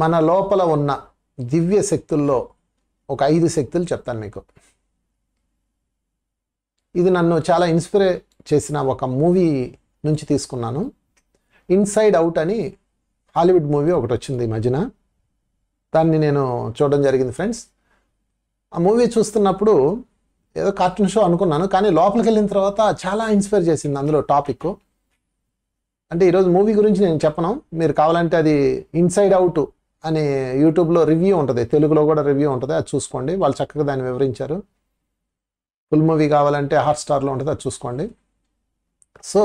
మన లోపల ఉన్న దివ్య శక్తుల్లో ఒక ఐదు శక్తులు చెప్తాను మీకు ఇది నన్ను చాలా ఇన్స్పిరే చేసిన ఒక మూవీ నుంచి తీసుకున్నాను ఇన్సైడ్ అవుట్ అని హాలీవుడ్ మూవీ ఒకటి వచ్చింది ఈ మధ్యన దాన్ని నేను చూడడం జరిగింది ఫ్రెండ్స్ ఆ మూవీ చూస్తున్నప్పుడు ఏదో కార్టూన్ షో అనుకున్నాను కానీ లోపలికి వెళ్ళిన తర్వాత చాలా ఇన్స్పైర్ చేసింది అందులో టాపిక్ అంటే ఈరోజు మూవీ గురించి నేను చెప్పను మీరు కావాలంటే అది ఇన్సైడ్ అవుట్ అని యూట్యూబ్లో రివ్యూ ఉంటుంది తెలుగులో కూడా రివ్యూ ఉంటుంది అది చూసుకోండి వాళ్ళు చక్కగా దాన్ని వివరించారు ఫుల్ మూవీ కావాలంటే హాట్ స్టార్లో ఉంటుంది అది చూసుకోండి సో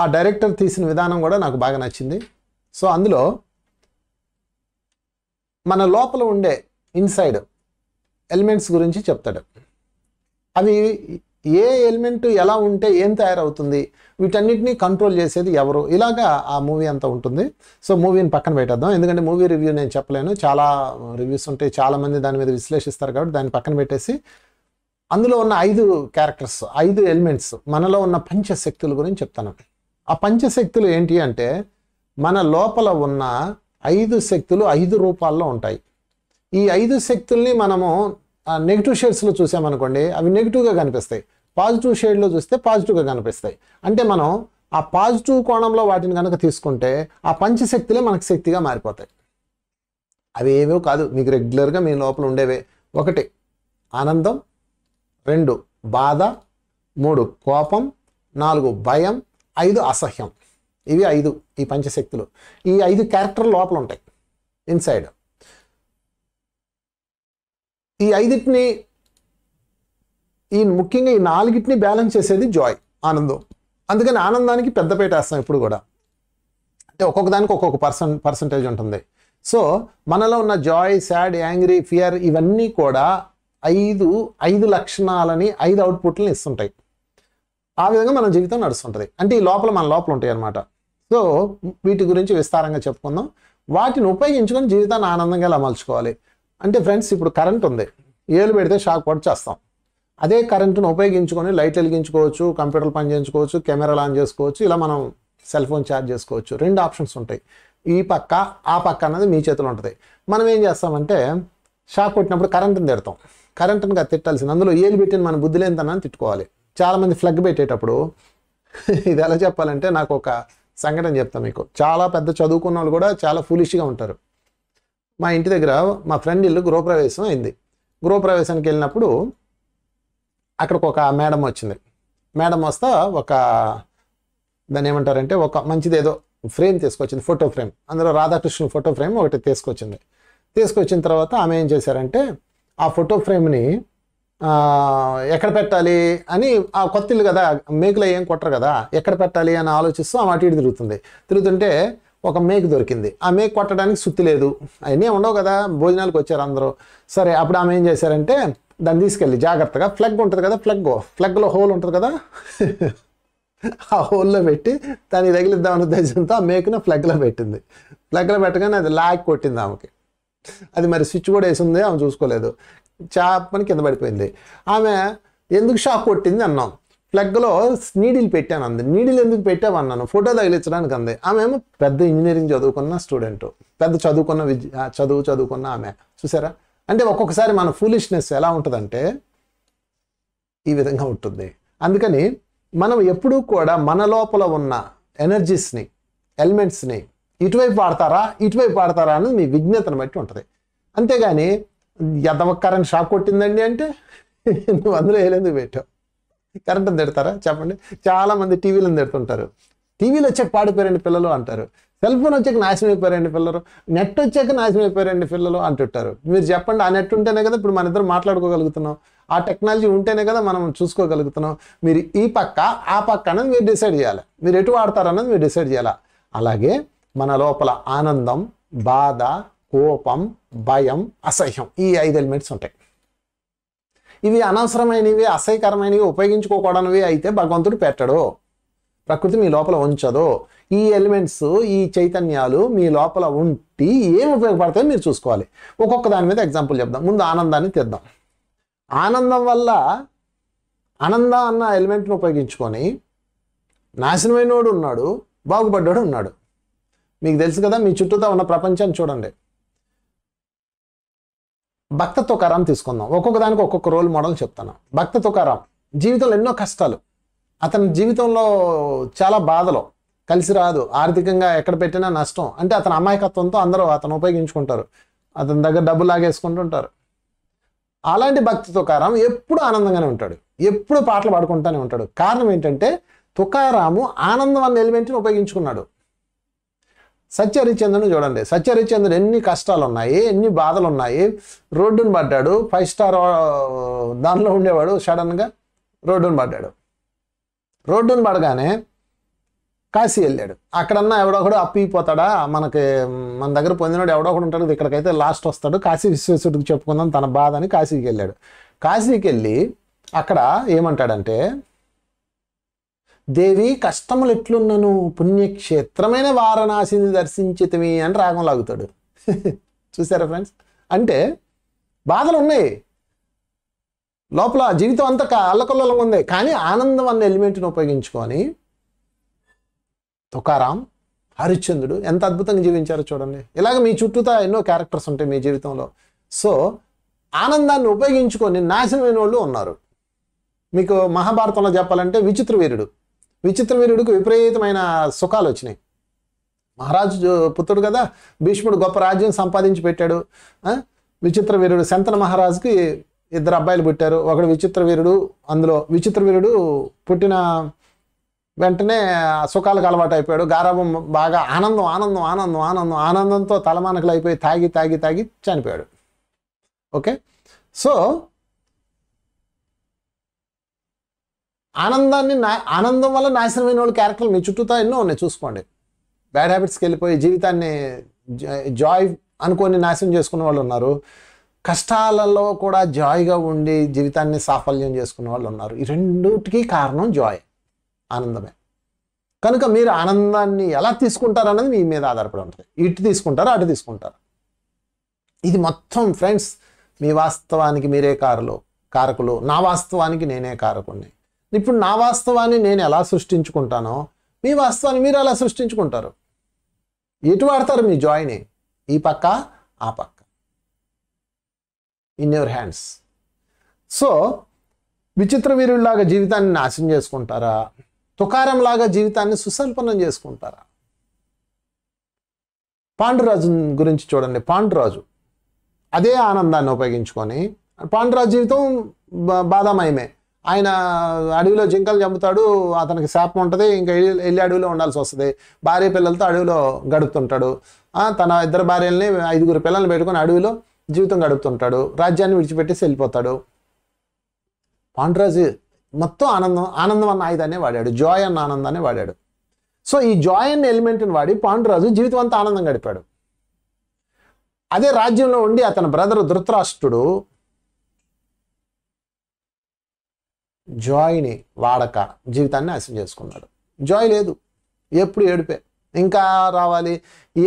ఆ డైరెక్టర్ తీసిన విధానం కూడా నాకు బాగా నచ్చింది సో అందులో మన లోపల ఉండే ఇన్సైడ్ ఎలిమెంట్స్ గురించి చెప్తాడు అవి ఏ ఎలిమెంట్ ఎలా ఉంటే ఏం తయారవుతుంది వీటన్నిటిని కంట్రోల్ చేసేది ఎవరు ఇలాగా ఆ మూవీ అంతా ఉంటుంది సో మూవీని పక్కన పెట్టేద్దాం ఎందుకంటే మూవీ రివ్యూ నేను చెప్పలేను చాలా రివ్యూస్ ఉంటాయి చాలామంది దాని మీద విశ్లేషిస్తారు కాబట్టి దాన్ని పక్కన పెట్టేసి అందులో ఉన్న ఐదు క్యారెక్టర్స్ ఐదు ఎలిమెంట్స్ మనలో ఉన్న పంచశక్తుల గురించి చెప్తాను ఆ పంచశక్తులు ఏంటి అంటే మన లోపల ఉన్న ఐదు శక్తులు ఐదు రూపాల్లో ఉంటాయి ఈ ఐదు శక్తుల్ని మనము ఆ నెగిటివ్ షేడ్స్లో చూసామనుకోండి అవి నెగిటివ్గా కనిపిస్తాయి పాజిటివ్ షేడ్లో చూస్తే పాజిటివ్గా కనిపిస్తాయి అంటే మనం ఆ పాజిటివ్ కోణంలో వాటిని కనుక తీసుకుంటే ఆ పంచశక్తులే మనకు శక్తిగా మారిపోతాయి అవి ఏమో కాదు మీకు రెగ్యులర్గా మీ లోపల ఉండేవే ఒకటి ఆనందం రెండు బాధ మూడు కోపం నాలుగు భయం ఐదు అసహ్యం ఇవి ఐదు ఈ పంచశక్తులు ఈ ఐదు క్యారెక్టర్ లోపల ఉంటాయి ఇన్సైడ్ ఈ ఐదిటిని ఈ ముఖ్యంగా ఈ నాలుగిటిని బ్యాలెన్స్ చేసేది జాయ్ ఆనందం అందుకని ఆనందానికి పెద్దపేట వేస్తాం ఇప్పుడు కూడా అంటే ఒక్కొక్క దానికి ఒక్కొక్క పర్సన్ పర్సంటేజ్ ఉంటుంది సో మనలో ఉన్న జాయ్ శాడ్ యాంగ్రీ ఫియర్ ఇవన్నీ కూడా ఐదు ఐదు లక్షణాలని ఐదు అవుట్పుట్లను ఇస్తుంటాయి ఆ విధంగా మన జీవితం నడుస్తుంటుంది అంటే ఈ లోపల మన లోపల ఉంటాయి అన్నమాట సో వీటి గురించి విస్తారంగా చెప్పుకుందాం వాటిని ఉపయోగించుకొని జీవితాన్ని ఆనందంగా ఎలా మలుచుకోవాలి అంటే ఫ్రెండ్స్ ఇప్పుడు కరెంట్ ఉంది ఏలు పెడితే షాక్ పడి చేస్తాం అదే కరెంటును ఉపయోగించుకొని లైట్ వెలిగించుకోవచ్చు కంప్యూటర్ పని చేయించుకోవచ్చు కెమెరాలు ఆన్ చేసుకోవచ్చు ఇలా మనం సెల్ ఫోన్ ఛార్జ్ చేసుకోవచ్చు రెండు ఆప్షన్స్ ఉంటాయి ఈ పక్క ఆ పక్క అన్నది మీ చేతిలో ఉంటుంది మనం ఏం చేస్తామంటే షాక్ కొట్టినప్పుడు కరెంటుని తిడతాం కరెంటుని తిట్టాల్సింది అందులో ఏలు పెట్టిన మన బుద్ధి లేనితనని తిట్టుకోవాలి చాలామంది ఫ్లగ్ పెట్టేటప్పుడు ఇది ఎలా చెప్పాలంటే నాకు ఒక సంఘటన చెప్తాను మీకు చాలా పెద్ద చదువుకున్న వాళ్ళు కూడా చాలా ఫులిష్గా ఉంటారు మా ఇంటి దగ్గర మా ఫ్రెండ్ ఇల్లు గృహప్రవేశం అయింది గృహప్రవేశానికి వెళ్ళినప్పుడు అక్కడికి ఒక మేడం వచ్చింది మేడం వస్తా ఒక దాన్ని ఏమంటారంటే ఒక మంచిది ఏదో ఫ్రేమ్ తీసుకొచ్చింది ఫోటో ఫ్రేమ్ అందులో రాధాకృష్ణ ఫోటో ఫ్రేమ్ ఒకటి తీసుకొచ్చింది తీసుకొచ్చిన తర్వాత ఆమె ఏం చేశారంటే ఆ ఫోటో ఫ్రేమ్ని ఎక్కడ పెట్టాలి అని ఆ కొత్త ఇల్లు కదా మేకులు ఏం కొట్టరు కదా ఎక్కడ పెట్టాలి అని ఆలోచిస్తూ ఆమె మాట ఇటు తిరుగుతుంది తిరుగుతుంటే ఒక మేక్ దొరికింది ఆ మేక్ కొట్టడానికి సుత్తి లేదు అవన్నీ ఉండవు కదా భోజనాలకు వచ్చారు అందరూ సరే అప్పుడు ఆమె ఏం చేశారంటే దాన్ని తీసుకెళ్ళి జాగ్రత్తగా ఫ్లగ్ ఉంటుంది కదా ఫ్లగ్ ఫ్లగ్లో హోల్ ఉంటుంది కదా ఆ హోల్లో పెట్టి దాన్ని తగిలిద్దామని ఉద్దేశంతో ఆ మేకును ఫ్లగ్లో పెట్టింది ఫ్లగ్లో పెట్టగానే అది లాక్ కొట్టింది ఆమెకి అది మరి స్విచ్ కూడా ఉంది ఆమె చూసుకోలేదు చాపని కింద పడిపోయింది ఆమె ఎందుకు షాక్ కొట్టింది అన్నాం ప్లగ్లో నీడిల్ పెట్టాను అంది నీడిల్ ఎందుకు పెట్టావు అన్నాను ఫోటో తగిలించడానికి అంది ఆమె ఏమో పెద్ద ఇంజనీరింగ్ చదువుకున్న స్టూడెంట్ పెద్ద చదువుకున్న విద్య చదువు చదువుకున్న ఆమె చూసారా అంటే ఒక్కొక్కసారి మన ఫూలిష్నెస్ ఎలా ఉంటుందంటే ఈ విధంగా ఉంటుంది అందుకని మనం ఎప్పుడూ కూడా మన లోపల ఉన్న ఎనర్జీస్ని ఎలిమెంట్స్ని ఇటువైపు వాడతారా ఇటువైపు వాడతారా అనేది మీ విజ్ఞతను బట్టి ఉంటుంది అంతేగాని కరెంట్ షాక్ కొట్టిందండి అంటే నువ్వు అందులో ఏలేందుకు పెట్టావు కరెంటుని తిడతారా చెప్పండి చాలా మంది టీవీలను తిడుతుంటారు టీవీలు వచ్చాక పాడిపోయారండి పిల్లలు అంటారు సెల్ ఫోన్ వచ్చాక నాశనం అయిపోయారండి పిల్లలు నెట్ వచ్చాక నాశనం అయిపోయారండి పిల్లలు అంటుంటారు మీరు చెప్పండి ఆ నెట్ ఉంటేనే కదా ఇప్పుడు మన ఇద్దరు మాట్లాడుకోగలుగుతున్నాం ఆ టెక్నాలజీ ఉంటేనే కదా మనం చూసుకోగలుగుతున్నాం మీరు ఈ పక్క ఆ పక్క అనేది మీరు డిసైడ్ చేయాలి మీరు ఎటు వాడతారన్నది మీరు డిసైడ్ చేయాలి అలాగే మన లోపల ఆనందం బాధ కోపం భయం అసహ్యం ఈ ఐదు ఎలిమెంట్స్ ఉంటాయి ఇవి అనవసరమైనవి అసహ్యకరమైనవి ఉపయోగించుకోకూడనివి అయితే భగవంతుడు పెట్టడు ప్రకృతి మీ లోపల ఉంచదు ఈ ఎలిమెంట్స్ ఈ చైతన్యాలు మీ లోపల ఉంటి ఏం ఉపయోగపడతాయో మీరు చూసుకోవాలి ఒక్కొక్క దాని మీద ఎగ్జాంపుల్ చెప్దాం ముందు ఆనందాన్ని తెద్దాం ఆనందం వల్ల ఆనందం అన్న ఎలిమెంట్ను ఉపయోగించుకొని నాశనమైనోడు ఉన్నాడు బాగుపడ్డాడు ఉన్నాడు మీకు తెలుసు కదా మీ చుట్టూతో ఉన్న ప్రపంచాన్ని చూడండి భక్త తుకారాం తీసుకుందాం ఒక్కొక్క దానికి ఒక్కొక్క రోల్ మోడల్ చెప్తాను భక్త తుకారాం జీవితంలో ఎన్నో కష్టాలు అతని జీవితంలో చాలా బాధలు కలిసి రాదు ఆర్థికంగా ఎక్కడ పెట్టినా నష్టం అంటే అతని అమాయకత్వంతో అందరూ అతను ఉపయోగించుకుంటారు అతని దగ్గర డబ్బు లాగేసుకుంటుంటారు అలాంటి భక్తి తుకారాం ఎప్పుడు ఆనందంగానే ఉంటాడు ఎప్పుడు పాటలు పాడుకుంటానే ఉంటాడు కారణం ఏంటంటే తుకారాము ఆనందం అన్న ఎలిమెంట్ని ఉపయోగించుకున్నాడు సత్యహరిచంద్రుని చూడండి సత్యహరిచంద్రుడు ఎన్ని కష్టాలు ఉన్నాయి ఎన్ని బాధలు ఉన్నాయి రోడ్డును పడ్డాడు ఫైవ్ స్టార్ దానిలో ఉండేవాడు సడన్గా రోడ్డును పడ్డాడు రోడ్డును పడగానే కాశీ వెళ్ళాడు అక్కడన్నా ఎవడొకడు అప్పిపోతాడా మనకి మన దగ్గర పొందినోడు ఎవడొకడు ఉంటాడు ఇక్కడికైతే లాస్ట్ వస్తాడు కాశీ విశ్వేశ్వరుడికి చెప్పుకుందాం తన బాధ అని కాశీకి వెళ్ళాడు కాశీకి వెళ్ళి అక్కడ ఏమంటాడంటే దేవి కష్టములు ఎట్లున్నను పుణ్యక్షేత్రమైన వారణాసిని దర్శించితమి అని రాగం లాగుతాడు చూసారా ఫ్రెండ్స్ అంటే బాధలు ఉన్నాయి లోపల జీవితం అంతా అల్లకల్లోలంగా ఉంది కానీ ఆనందం అన్న ఎలిమెంట్ని ఉపయోగించుకొని తుకారాం హరిశ్చంద్రుడు ఎంత అద్భుతంగా జీవించారో చూడండి ఇలాగ మీ చుట్టూతా ఎన్నో క్యారెక్టర్స్ ఉంటాయి మీ జీవితంలో సో ఆనందాన్ని ఉపయోగించుకొని నాశనమైన వాళ్ళు ఉన్నారు మీకు మహాభారతంలో చెప్పాలంటే విచిత్ర వీరుడు విచిత్ర వీరుడికి విపరీతమైన సుఖాలు వచ్చినాయి మహారాజు పుత్రుడు కదా భీష్ముడు గొప్ప రాజ్యం సంపాదించి పెట్టాడు విచిత్ర వీరుడు శంతన మహారాజుకి ఇద్దరు అబ్బాయిలు పుట్టారు ఒకడు విచిత్ర వీరుడు అందులో విచిత్ర వీరుడు పుట్టిన వెంటనే సుఖాలకు అలవాటు అయిపోయాడు గారవం బాగా ఆనందం ఆనందం ఆనందం ఆనందం ఆనందంతో తలమానకలు అయిపోయి తాగి తాగి తాగి చనిపోయాడు ఓకే సో ఆనందాన్ని నా ఆనందం వల్ల నాశనమైన వాళ్ళు క్యారెక్టర్లు మీ చుట్టూతా ఎన్నో ఉన్నాయి చూసుకోండి బ్యాడ్ హ్యాబిట్స్కి వెళ్ళిపోయి జీవితాన్ని జాయ్ అనుకొని నాశనం చేసుకున్న వాళ్ళు ఉన్నారు కష్టాలలో కూడా జాయ్గా ఉండి జీవితాన్ని సాఫల్యం చేసుకున్న వాళ్ళు ఉన్నారు ఈ రెండుటికి కారణం జాయ్ ఆనందమే కనుక మీరు ఆనందాన్ని ఎలా తీసుకుంటారు అన్నది మీ మీద ఆధారపడి ఉంటుంది ఇటు తీసుకుంటారు అటు తీసుకుంటారు ఇది మొత్తం ఫ్రెండ్స్ మీ వాస్తవానికి మీరే కారులు కారకులు నా వాస్తవానికి నేనే కారకుణ్ణి ఇప్పుడు నా వాస్తవాన్ని నేను ఎలా సృష్టించుకుంటానో మీ వాస్తవాన్ని మీరు ఎలా సృష్టించుకుంటారు ఎటు వాడతారు మీ జాయిని ఈ పక్క ఆ పక్క ఇన్ యువర్ హ్యాండ్స్ సో విచిత్ర వీరుడిలాగా జీవితాన్ని నాశనం చేసుకుంటారా తుకారంలాగా జీవితాన్ని సుసంపన్నం చేసుకుంటారా పాండురాజు గురించి చూడండి పాండురాజు అదే ఆనందాన్ని ఉపయోగించుకొని పాండురాజు జీవితం బాధామయమే ఆయన అడవిలో జింకలు చంపుతాడు అతనికి శాపం ఉంటుంది ఇంకా వెళ్ళి అడవిలో ఉండాల్సి వస్తుంది భార్య పిల్లలతో అడవిలో గడుపుతుంటాడు తన ఇద్దరు భార్యల్ని ఐదుగురు పిల్లల్ని పెట్టుకుని అడవిలో జీవితం గడుపుతుంటాడు రాజ్యాన్ని విడిచిపెట్టేసి వెళ్ళిపోతాడు పాండురాజు మొత్తం ఆనందం ఆనందం అన్న ఆయుధాన్ని వాడాడు జాయ్ అన్న ఆనందాన్ని వాడాడు సో ఈ జాయ్ అన్న ఎలిమెంట్ని వాడి పాండురాజు జీవితం అంతా ఆనందం గడిపాడు అదే రాజ్యంలో ఉండి అతని బ్రదర్ ధృతరాష్ట్రుడు జాయ్ని వాడక జీవితాన్ని నాశనం చేసుకున్నాడు జాయ్ లేదు ఎప్పుడు ఏడిపే ఇంకా రావాలి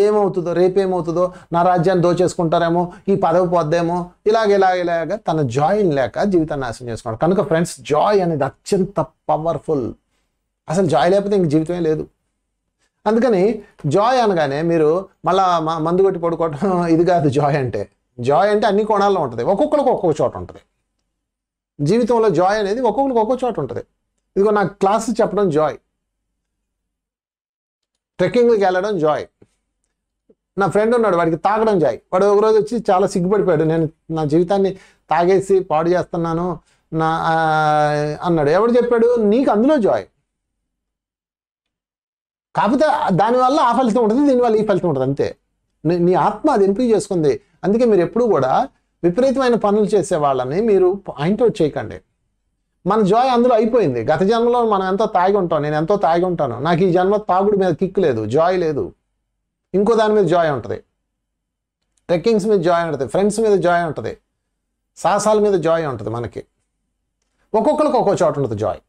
ఏమవుతుందో రేపేమవుతుందో నా రాజ్యాన్ని దోచేసుకుంటారేమో ఈ పదవి పొద్దేమో ఇలాగ ఇలాగ ఇలాగ తన జాయిన్ లేక జీవితాన్ని నాశనం చేసుకున్నాడు కనుక ఫ్రెండ్స్ జాయ్ అనేది అత్యంత పవర్ఫుల్ అసలు జాయ్ లేకపోతే ఇంక జీవితమే లేదు అందుకని జాయ్ అనగానే మీరు మళ్ళీ మందు కొట్టి పడుకోవటం ఇది కాదు జాయ్ అంటే జాయ్ అంటే అన్ని కోణాల్లో ఉంటుంది ఒక్కొక్కరికి ఒక్కొక్క చోట ఉంటుంది జీవితంలో జాయ్ అనేది ఒక్కొక్కరికి ఒక్కో చోట ఉంటుంది ఇదిగో నాకు క్లాస్ చెప్పడం జాయ్ ట్రెక్కింగ్కి వెళ్ళడం జాయ్ నా ఫ్రెండ్ ఉన్నాడు వాడికి తాగడం జాయ్ వాడు ఒకరోజు వచ్చి చాలా సిగ్గుపడిపోయాడు నేను నా జీవితాన్ని తాగేసి పాడు చేస్తున్నాను నా అన్నాడు ఎవడు చెప్పాడు నీకు అందులో జాయ్ కాకపోతే దానివల్ల ఆ ఫలితం ఉంటుంది దీనివల్ల ఈ ఫలితం ఉంటుంది అంతే నీ ఆత్మ అది ఎంపిక చేసుకుంది అందుకే మీరు ఎప్పుడు కూడా విపరీతమైన పనులు చేసే వాళ్ళని మీరు పాయింట్ అవుట్ చేయకండి మన జాయ్ అందులో అయిపోయింది గత జన్మలో మనం ఎంతో తాగి ఉంటాం నేను ఎంతో తాగి ఉంటాను నాకు ఈ జన్మ తాగుడు మీద కిక్ లేదు జాయ్ లేదు ఇంకో దాని మీద జాయ్ ఉంటుంది ట్రెక్కింగ్స్ మీద జాయ్ ఉంటుంది ఫ్రెండ్స్ మీద జాయ్ ఉంటుంది సాహసాల మీద జాయ్ ఉంటుంది మనకి ఒక్కొక్కరికి ఒక్కో చోట ఉంటుంది జాయ్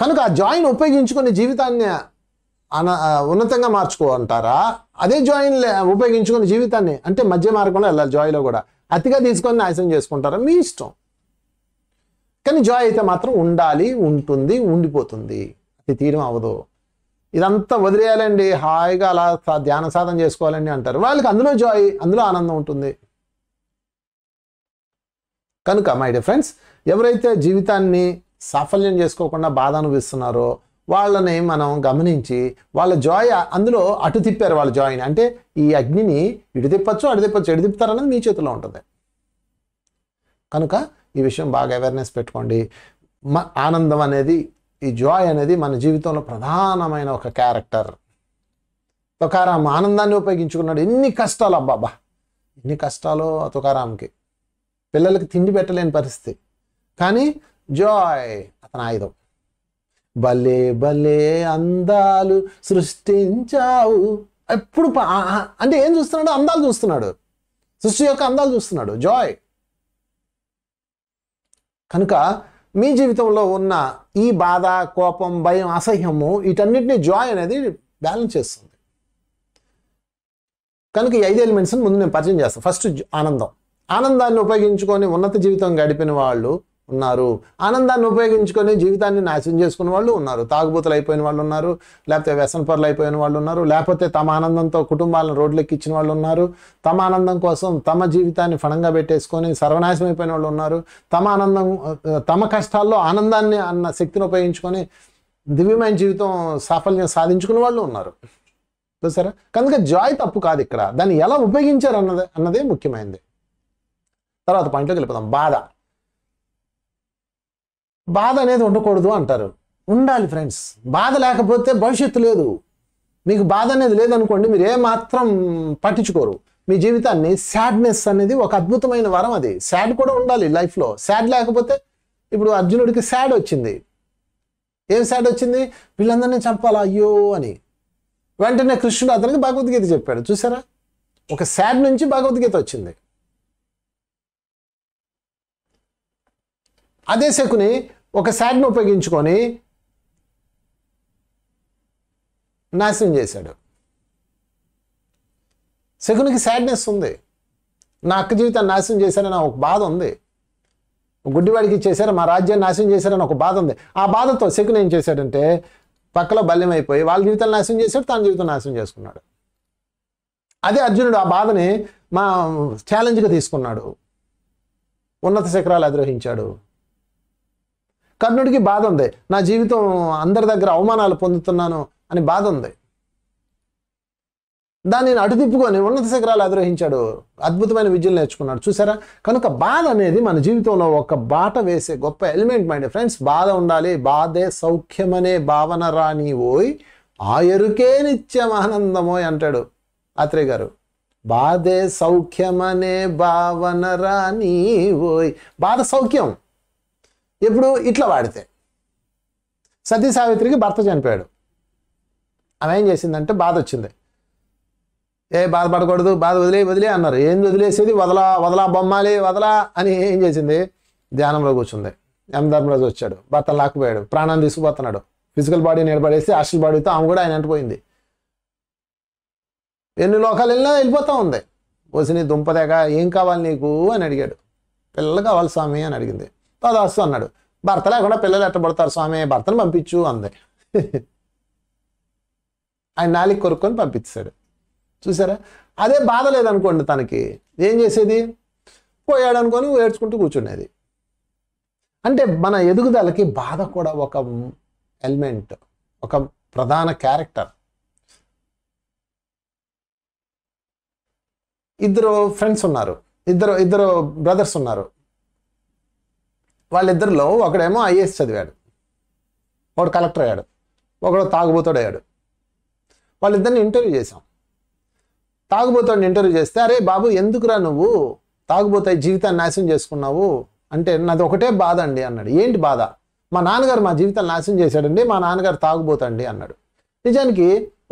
కనుక ఆ జాయిని ఉపయోగించుకుని జీవితాన్ని అన ఉన్నతంగా మార్చుకో అంటారా అదే జాయిన్ ఉపయోగించుకుని జీవితాన్ని అంటే మధ్య మార్గంలో వెళ్ళాలి జాయిలో కూడా అతిగా తీసుకొని నాశనం చేసుకుంటారా మీ ఇష్టం కానీ జాయ్ అయితే మాత్రం ఉండాలి ఉంటుంది ఉండిపోతుంది అది తీయడం అవ్వదు ఇదంతా వదిలేయాలండి హాయిగా అలా ధ్యాన సాధన చేసుకోవాలండి అంటారు వాళ్ళకి అందులో జాయ్ అందులో ఆనందం ఉంటుంది కనుక మై డియర్ ఫ్రెండ్స్ ఎవరైతే జీవితాన్ని సాఫల్యం చేసుకోకుండా బాధ అనుభవిస్తున్నారో వాళ్ళని మనం గమనించి వాళ్ళ జాయ్ అందులో అటు తిప్పారు వాళ్ళ జాయిని అంటే ఈ అగ్నిని ఇటు తిప్పచ్చు అటు తిప్పచ్చు ఎటు తిప్పుతారన్నది మీ చేతిలో ఉంటుంది కనుక ఈ విషయం బాగా అవేర్నెస్ పెట్టుకోండి మ ఆనందం అనేది ఈ జాయ్ అనేది మన జీవితంలో ప్రధానమైన ఒక క్యారెక్టర్ తుకారాం ఆనందాన్ని ఉపయోగించుకున్నాడు ఎన్ని కష్టాలు అబ్బాబా ఎన్ని కష్టాలు తుకారాంకి పిల్లలకి తిండి పెట్టలేని పరిస్థితి కానీ జాయ్ అతను ఆయుధం భలే భలే అందాలు సృష్టించావు ఎప్పుడు అంటే ఏం చూస్తున్నాడు అందాలు చూస్తున్నాడు సృష్టి యొక్క అందాలు చూస్తున్నాడు జాయ్ కనుక మీ జీవితంలో ఉన్న ఈ బాధ కోపం భయం అసహ్యము వీటన్నిటిని జాయ్ అనేది బ్యాలెన్స్ చేస్తుంది కనుక ఈ ఐదు ఎలిమెంట్స్ ముందు నేను పరిచయం చేస్తాను ఫస్ట్ ఆనందం ఆనందాన్ని ఉపయోగించుకొని ఉన్నత జీవితం గడిపిన వాళ్ళు ఉన్నారు ఆనందాన్ని ఉపయోగించుకొని జీవితాన్ని నాశనం చేసుకున్న వాళ్ళు ఉన్నారు తాగుబోతులు అయిపోయిన వాళ్ళు ఉన్నారు లేకపోతే వ్యసన పరులు అయిపోయిన వాళ్ళు ఉన్నారు లేకపోతే తమ ఆనందంతో కుటుంబాలను రోడ్లెక్కిచ్చిన వాళ్ళు ఉన్నారు తమ ఆనందం కోసం తమ జీవితాన్ని ఫణంగా పెట్టేసుకొని సర్వనాశనం అయిపోయిన వాళ్ళు ఉన్నారు తమ ఆనందం తమ కష్టాల్లో ఆనందాన్ని అన్న శక్తిని ఉపయోగించుకొని దివ్యమైన జీవితం సాఫల్యం సాధించుకున్న వాళ్ళు ఉన్నారు చూసారా కనుక జాయ్ తప్పు కాదు ఇక్కడ దాన్ని ఎలా ఉపయోగించారు అన్నది అన్నదే ముఖ్యమైనది తర్వాత పాయింట్లోకి వెళ్ళిపోదాం బాధ బాధ అనేది ఉండకూడదు అంటారు ఉండాలి ఫ్రెండ్స్ బాధ లేకపోతే భవిష్యత్తు లేదు మీకు బాధ అనేది లేదనుకోండి మీరు ఏమాత్రం పట్టించుకోరు మీ జీవితాన్ని శాడ్నెస్ అనేది ఒక అద్భుతమైన వరం అది శాడ్ కూడా ఉండాలి లైఫ్లో శాడ్ లేకపోతే ఇప్పుడు అర్జునుడికి శాడ్ వచ్చింది ఏం శాడ్ వచ్చింది వీళ్ళందరినీ చంపాలా అయ్యో అని వెంటనే కృష్ణుడు అతనికి భగవద్గీత చెప్పాడు చూసారా ఒక శాడ్ నుంచి భగవద్గీత వచ్చింది అదే శకుని ఒక శాడ్ను ఉపయోగించుకొని నాశనం చేశాడు శకునికి శాడ్నెస్ ఉంది నా అక్క జీవితాన్ని నాశనం చేశారని ఒక బాధ ఉంది గుడ్డివాడికి ఇచ్చేశారు మా రాజ్యాన్ని నాశనం చేశారని ఒక బాధ ఉంది ఆ బాధతో శకుని ఏం చేశాడంటే పక్కలో బల్యం అయిపోయి వాళ్ళ జీవితాన్ని నాశనం చేశాడు తన జీవితం నాశనం చేసుకున్నాడు అదే అర్జునుడు ఆ బాధని మా ఛాలెంజ్గా తీసుకున్నాడు ఉన్నత శిఖరాలు అధిరోహించాడు కర్ణుడికి బాధ ఉంది నా జీవితం అందరి దగ్గర అవమానాలు పొందుతున్నాను అని బాధ ఉంది దాన్ని అటు తిప్పుకొని ఉన్నత శిఖరాలు అధిరోహించాడు అద్భుతమైన విద్యలు నేర్చుకున్నాడు చూసారా కనుక బాధ అనేది మన జీవితంలో ఒక బాట వేసే గొప్ప ఎలిమెంట్ మైండ్ ఫ్రెండ్స్ బాధ ఉండాలి బాధే సౌఖ్యమనే భావన రాని ఓయ్ ఆయరుకే నిత్యం ఆనందమోయ్ అంటాడు ఆత్రే గారు బాధే సౌఖ్యమనే భావన రాని ఓయ్ బాధ సౌఖ్యం ఇప్పుడు ఇట్లా వాడితే సతీ సావిత్రికి భర్త చనిపోయాడు ఆమె ఏం చేసిందంటే బాధ వచ్చింది ఏ బాధపడకూడదు బాధ వదిలే వదిలే అన్నారు ఏం వదిలేసేది వదలా వదలా బొమ్మాలి వదలా అని ఏం చేసింది ధ్యానంలో కూర్చుంది ఎం ధర్మరాజు వచ్చాడు భర్త లాక్కుపోయాడు ప్రాణాన్ని తీసుకుపోతున్నాడు ఫిజికల్ బాడీ నిలబడేసి హాస్టల్ బాడీతో ఆమె కూడా ఆయన అంటిపోయింది ఎన్ని లోకాలు వెళ్ళినా వెళ్ళిపోతూ ఉంది వసిని దుంపదేక ఏం కావాలి నీకు అని అడిగాడు పిల్లలు కావాలి స్వామి అని అడిగింది తదాస్తు అన్నాడు భర్త లేకుండా పిల్లలు ఎట్టబడతారు స్వామి భర్తను పంపించు అంది ఆయన నాలికి కొరుక్కొని పంపించాడు చూసారా అదే బాధ లేదనుకోండి తనకి ఏం చేసేది పోయాడు అనుకొని ఏడ్చుకుంటూ కూర్చునేది అంటే మన ఎదుగుదలకి బాధ కూడా ఒక ఎలిమెంట్ ఒక ప్రధాన క్యారెక్టర్ ఇద్దరు ఫ్రెండ్స్ ఉన్నారు ఇద్దరు ఇద్దరు బ్రదర్స్ ఉన్నారు వాళ్ళిద్దరిలో ఒకడేమో ఐఏఎస్ చదివాడు ఒకడు కలెక్టర్ అయ్యాడు ఒకడు తాగుబోతాడు అయ్యాడు వాళ్ళిద్దరిని ఇంటర్వ్యూ చేశాం తాగుబోతాడిని ఇంటర్వ్యూ చేస్తే అరే బాబు ఎందుకురా నువ్వు తాగుబోతాయి జీవితాన్ని నాశనం చేసుకున్నావు అంటే నాది ఒకటే బాధ అండి అన్నాడు ఏంటి బాధ మా నాన్నగారు మా జీవితాన్ని నాశనం చేశాడండి మా నాన్నగారు తాగుబోతండి అన్నాడు నిజానికి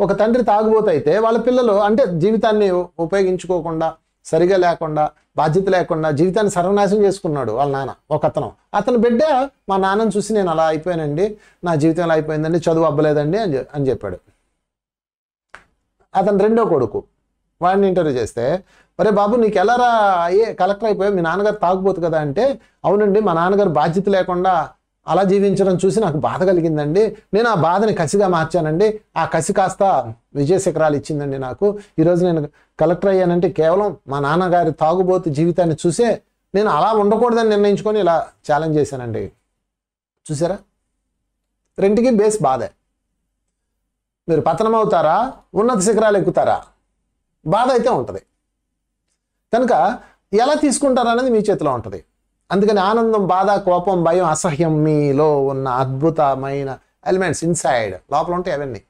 ఒక తండ్రి తాగుబోతైతే వాళ్ళ పిల్లలు అంటే జీవితాన్ని ఉపయోగించుకోకుండా సరిగా లేకుండా బాధ్యత లేకుండా జీవితాన్ని సర్వనాశం చేసుకున్నాడు వాళ్ళ నాన్న ఒక అతను అతను బిడ్డ మా నాన్నను చూసి నేను అలా అయిపోయానండి నా జీవితం ఎలా అయిపోయిందండి చదువు అవ్వలేదండి అని అని చెప్పాడు అతను రెండో కొడుకు వాడిని ఇంటర్వ్యూ చేస్తే అరే బాబు నీకు ఎలా అయ్యే కలెక్టర్ అయిపోయావు మీ నాన్నగారు తాగుపోతు కదా అంటే అవునండి మా నాన్నగారు బాధ్యత లేకుండా అలా జీవించడం చూసి నాకు బాధ కలిగిందండి నేను ఆ బాధని కసిగా మార్చానండి ఆ కసి కాస్త విజయశిఖరాలు ఇచ్చిందండి నాకు ఈరోజు నేను కలెక్టర్ అయ్యానంటే కేవలం మా నాన్నగారి తాగుబోతు జీవితాన్ని చూసే నేను అలా ఉండకూడదని నిర్ణయించుకొని ఇలా ఛాలెంజ్ చేశానండి చూసారా రెంటికి బేస్ బాధే మీరు పతనం అవుతారా ఉన్నత శిఖరాలు ఎక్కుతారా బాధ అయితే ఉంటుంది కనుక ఎలా తీసుకుంటారనేది మీ చేతిలో ఉంటుంది అందుకని ఆనందం బాధ కోపం భయం అసహ్యం మీలో ఉన్న అద్భుతమైన ఎలిమెంట్స్ ఇన్సైడ్ లోపల ఉంటాయి అవన్నీ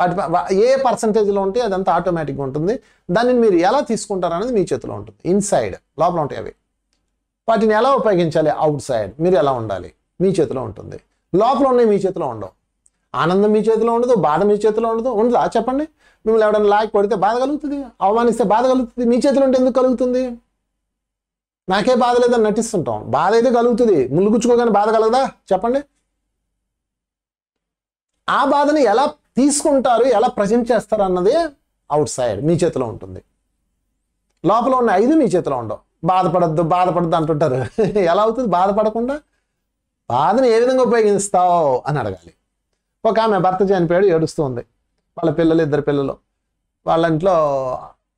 వాటి ఏ పర్సంటేజ్లో ఉంటే అదంతా ఆటోమేటిక్గా ఉంటుంది దానిని మీరు ఎలా తీసుకుంటారు అనేది మీ చేతిలో ఉంటుంది ఇన్సైడ్ లోపల ఉంటాయి అవి వాటిని ఎలా ఉపయోగించాలి అవుట్ సైడ్ మీరు ఎలా ఉండాలి మీ చేతిలో ఉంటుంది లోపల ఉన్నాయి మీ చేతిలో ఉండవు ఆనందం మీ చేతిలో ఉండదు బాధ మీ చేతిలో ఉండదు ఉండదా చెప్పండి మిమ్మల్ని ఎవడన్నా లాగి కొడితే బాధ కలుగుతుంది అవమానిస్తే బాధ కలుగుతుంది మీ చేతిలో ఉంటే ఎందుకు కలుగుతుంది నాకే బాధ లేదని నటిస్తుంటాం బాధ అయితే కలుగుతుంది ములుగుచ్చుకోగానే బాధ కలగదా చెప్పండి ఆ బాధని ఎలా తీసుకుంటారు ఎలా ప్రజెంట్ చేస్తారు అన్నది అవుట్ సైడ్ మీ చేతిలో ఉంటుంది లోపల ఉన్న ఐదు మీ చేతిలో ఉండవు బాధపడద్దు బాధపడద్దు అంటుంటారు ఎలా అవుతుంది బాధపడకుండా బాధను ఏ విధంగా ఉపయోగిస్తావు అని అడగాలి ఒక ఆమె భర్త చనిపోయాడు ఏడుస్తుంది వాళ్ళ పిల్లలు ఇద్దరు పిల్లలు వాళ్ళ ఇంట్లో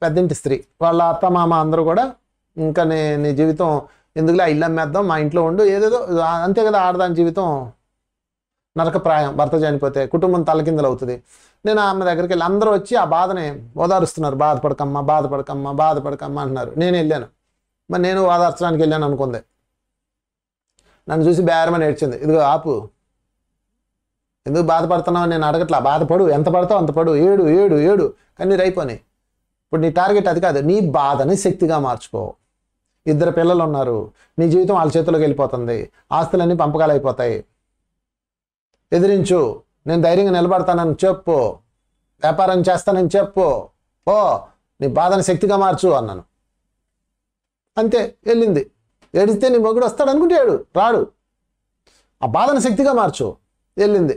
పెద్దింటి స్త్రీ వాళ్ళ అత్త మామ అందరూ కూడా ఇంకా నీ నీ జీవితం ఎందుకులే ఇల్లు అమ్మేద్దాం మా ఇంట్లో ఉండు ఏదేదో అంతే కదా ఆడదాని జీవితం నరకప్రాయం భర్త చనిపోతే కుటుంబం తలకిందలు అవుతుంది నేను ఆమె దగ్గరికి వెళ్ళి అందరూ వచ్చి ఆ బాధని ఓదారుస్తున్నారు బాధపడకమ్మా బాధపడకమ్మా బాధపడకమ్మా అంటున్నారు నేను వెళ్ళాను మరి నేను ఓదార్చడానికి వెళ్ళాను అనుకుంది నన్ను చూసి బేరమని ఏడ్చింది ఇదిగో ఆపు ఎందుకు బాధపడుతున్నావు నేను అడగట్లా బాధపడు ఎంత పడతావు అంత పడు ఏడు ఏడు ఏడు కానీ అయిపోయినాయి ఇప్పుడు నీ టార్గెట్ అది కాదు నీ బాధని శక్తిగా మార్చుకో ఇద్దరు పిల్లలు ఉన్నారు నీ జీవితం వాళ్ళ చేతిలోకి వెళ్ళిపోతుంది ఆస్తులన్నీ పంపకాలైపోతాయి ఎదిరించు నేను ధైర్యంగా నిలబడతానని చెప్పు వ్యాపారం చేస్తానని చెప్పు ఓ నీ బాధను శక్తిగా మార్చు అన్నాను అంతే వెళ్ళింది ఏడిస్తే నీ మొగుడు వస్తాడు అనుకుంటాడు రాడు ఆ బాధను శక్తిగా మార్చు వెళ్ళింది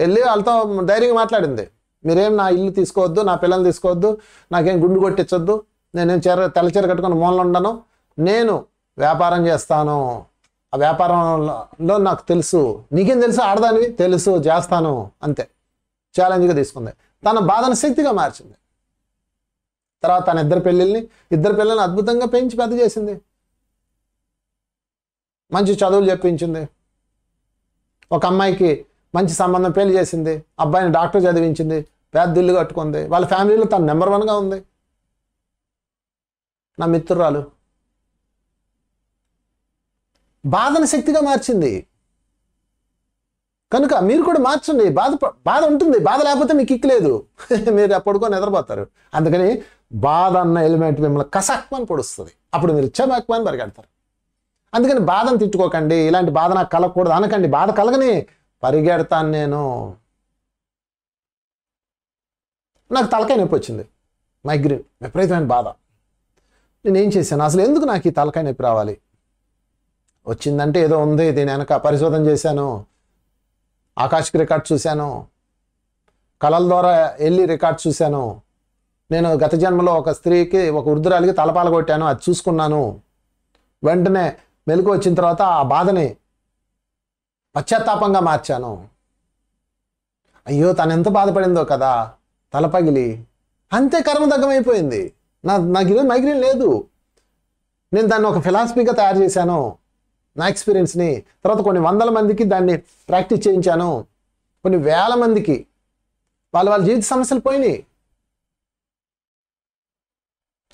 వెళ్ళి వాళ్ళతో ధైర్యంగా మాట్లాడింది మీరేం నా ఇల్లు తీసుకోవద్దు నా పిల్లల్ని తీసుకోవద్దు నాకేం గుండు కొట్టించొద్దు నేనేం చీర తెల్లచీర కట్టుకుని మూలం ఉండను నేను వ్యాపారం చేస్తాను ఆ వ్యాపారంలో నాకు తెలుసు నీకేం తెలుసు ఆడదానివి తెలుసు చేస్తాను అంతే ఛాలెంజ్గా తీసుకుంది తన బాధను శక్తిగా మార్చింది తర్వాత తన ఇద్దరు పెళ్ళిళ్ళని ఇద్దరు పిల్లల్ని అద్భుతంగా పెంచి పెద్ద చేసింది మంచి చదువులు చెప్పించింది ఒక అమ్మాయికి మంచి సంబంధం పెళ్లి చేసింది అబ్బాయిని డాక్టర్ చదివించింది పెద్ద ఇల్లు కట్టుకుంది వాళ్ళ ఫ్యామిలీలో తను నెంబర్ వన్గా ఉంది నా మిత్రురాలు బాధను శక్తిగా మార్చింది కనుక మీరు కూడా మార్చండి బాధ బాధ ఉంటుంది బాధ లేకపోతే మీకు ఇక్కలేదు మీరు పడుకొని నిద్రపోతారు అందుకని బాధ అన్న ఎలిమెంట్ మిమ్మల్ని కసాక్మని పొడుస్తుంది అప్పుడు మీరు చెమాక్మని పరిగెడతారు అందుకని బాధను తిట్టుకోకండి ఇలాంటి బాధ నాకు కలగకూడదు అనకండి బాధ కలగని పరిగెడతాను నేను నాకు తలకాయ నొప్పి వచ్చింది మైగ్రేన్ విపరీతమైన బాధ నేనేం చేశాను అసలు ఎందుకు నాకు ఈ తలకాయ నొప్పి రావాలి వచ్చిందంటే ఏదో ఉంది దీని వెనక పరిశోధన చేశాను ఆకాశ్కి రికార్డ్ చూశాను కళల ద్వారా వెళ్ళి రికార్డ్ చూశాను నేను గత జన్మలో ఒక స్త్రీకి ఒక వృద్ధురాలికి తలపాలు కొట్టాను అది చూసుకున్నాను వెంటనే మెలకు వచ్చిన తర్వాత ఆ బాధని పశ్చాత్తాపంగా మార్చాను అయ్యో తను ఎంత బాధపడిందో కదా తలపగిలి అంతే కర్మదగ్గమైపోయింది నా నాకు ఈరోజు మైగ్రేన్ లేదు నేను దాన్ని ఒక ఫిలాసఫీగా తయారు చేశాను నా ఎక్స్పీరియన్స్ని తర్వాత కొన్ని వందల మందికి దాన్ని ప్రాక్టీస్ చేయించాను కొన్ని వేల మందికి వాళ్ళ వాళ్ళ జీవిత సమస్యలు పోయినాయి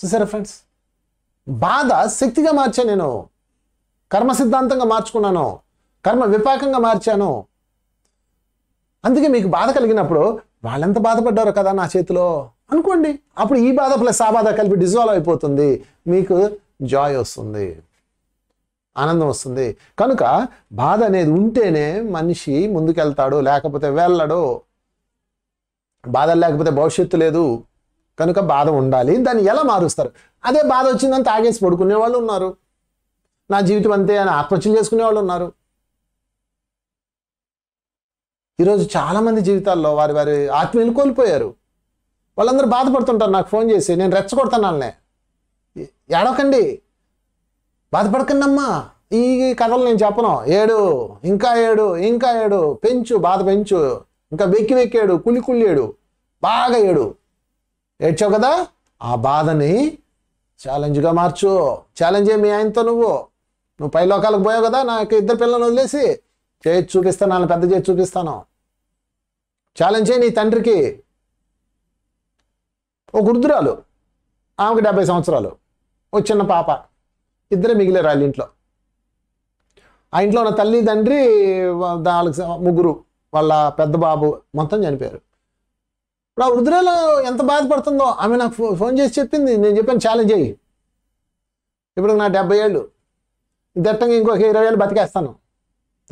చూసారా ఫ్రెండ్స్ బాధ శక్తిగా మార్చా నేను కర్మ సిద్ధాంతంగా మార్చుకున్నాను కర్మ విపాకంగా మార్చాను అందుకే మీకు బాధ కలిగినప్పుడు వాళ్ళెంత బాధపడ్డారు కదా నా చేతిలో అనుకోండి అప్పుడు ఈ బాధ ప్లస్ ఆ బాధ కలిపి డిజాల్వ్ అయిపోతుంది మీకు జాయ్ వస్తుంది ఆనందం వస్తుంది కనుక బాధ అనేది ఉంటేనే మనిషి ముందుకెళ్తాడు లేకపోతే వెళ్ళడు బాధ లేకపోతే భవిష్యత్తు లేదు కనుక బాధ ఉండాలి దాన్ని ఎలా మారుస్తారు అదే బాధ వచ్చిందని తాగేసి పడుకునే వాళ్ళు ఉన్నారు నా జీవితం అంతే అని ఆత్మహత్యలు చేసుకునే వాళ్ళు ఉన్నారు ఈరోజు చాలామంది జీవితాల్లో వారి వారి ఆత్మీయులు కోల్పోయారు వాళ్ళందరూ బాధపడుతుంటారు నాకు ఫోన్ చేసి నేను రెచ్చగొడతాను వాళ్ళనే ఏడవకండి బాధపడకండమ్మా ఈ కథలు నేను చెప్పను ఏడు ఇంకా ఏడు ఇంకా ఏడు పెంచు బాధ పెంచు ఇంకా వెక్కి వెక్కాడు కుళ్ళి ఏడు బాగా ఏడు ఏడ్చావు కదా ఆ బాధని ఛాలెంజ్గా మార్చు ఛాలెంజ్ మీ ఆయనతో నువ్వు నువ్వు పై లోకాలకు పోయావు కదా నాకు ఇద్దరు పిల్లలు వదిలేసి చేయొచ్చు చూపిస్తాను నాన్న పెద్ద చేతి చూపిస్తాను ఛాలెంజ్ చేయి నీ తండ్రికి ఓ గురుదురాలు ఆమెకు డెబ్బై సంవత్సరాలు ఓ చిన్న పాప ఇద్దరే మిగిలేరు వాళ్ళ ఇంట్లో ఆ ఇంట్లో ఉన్న తల్లి తండ్రి వాళ్ళకి ముగ్గురు వాళ్ళ పెద్ద బాబు మొత్తం చనిపోయారు ఇప్పుడు ఆ వృద్ధురాలు ఎంత బాధపడుతుందో ఆమె నాకు ఫోన్ చేసి చెప్పింది నేను చెప్పాను ఛాలెంజ్ అయ్యి ఇప్పుడు నా డెబ్బై ఏళ్ళు దట్టంగా ఇంకొక ఇరవై ఏళ్ళు బతికేస్తాను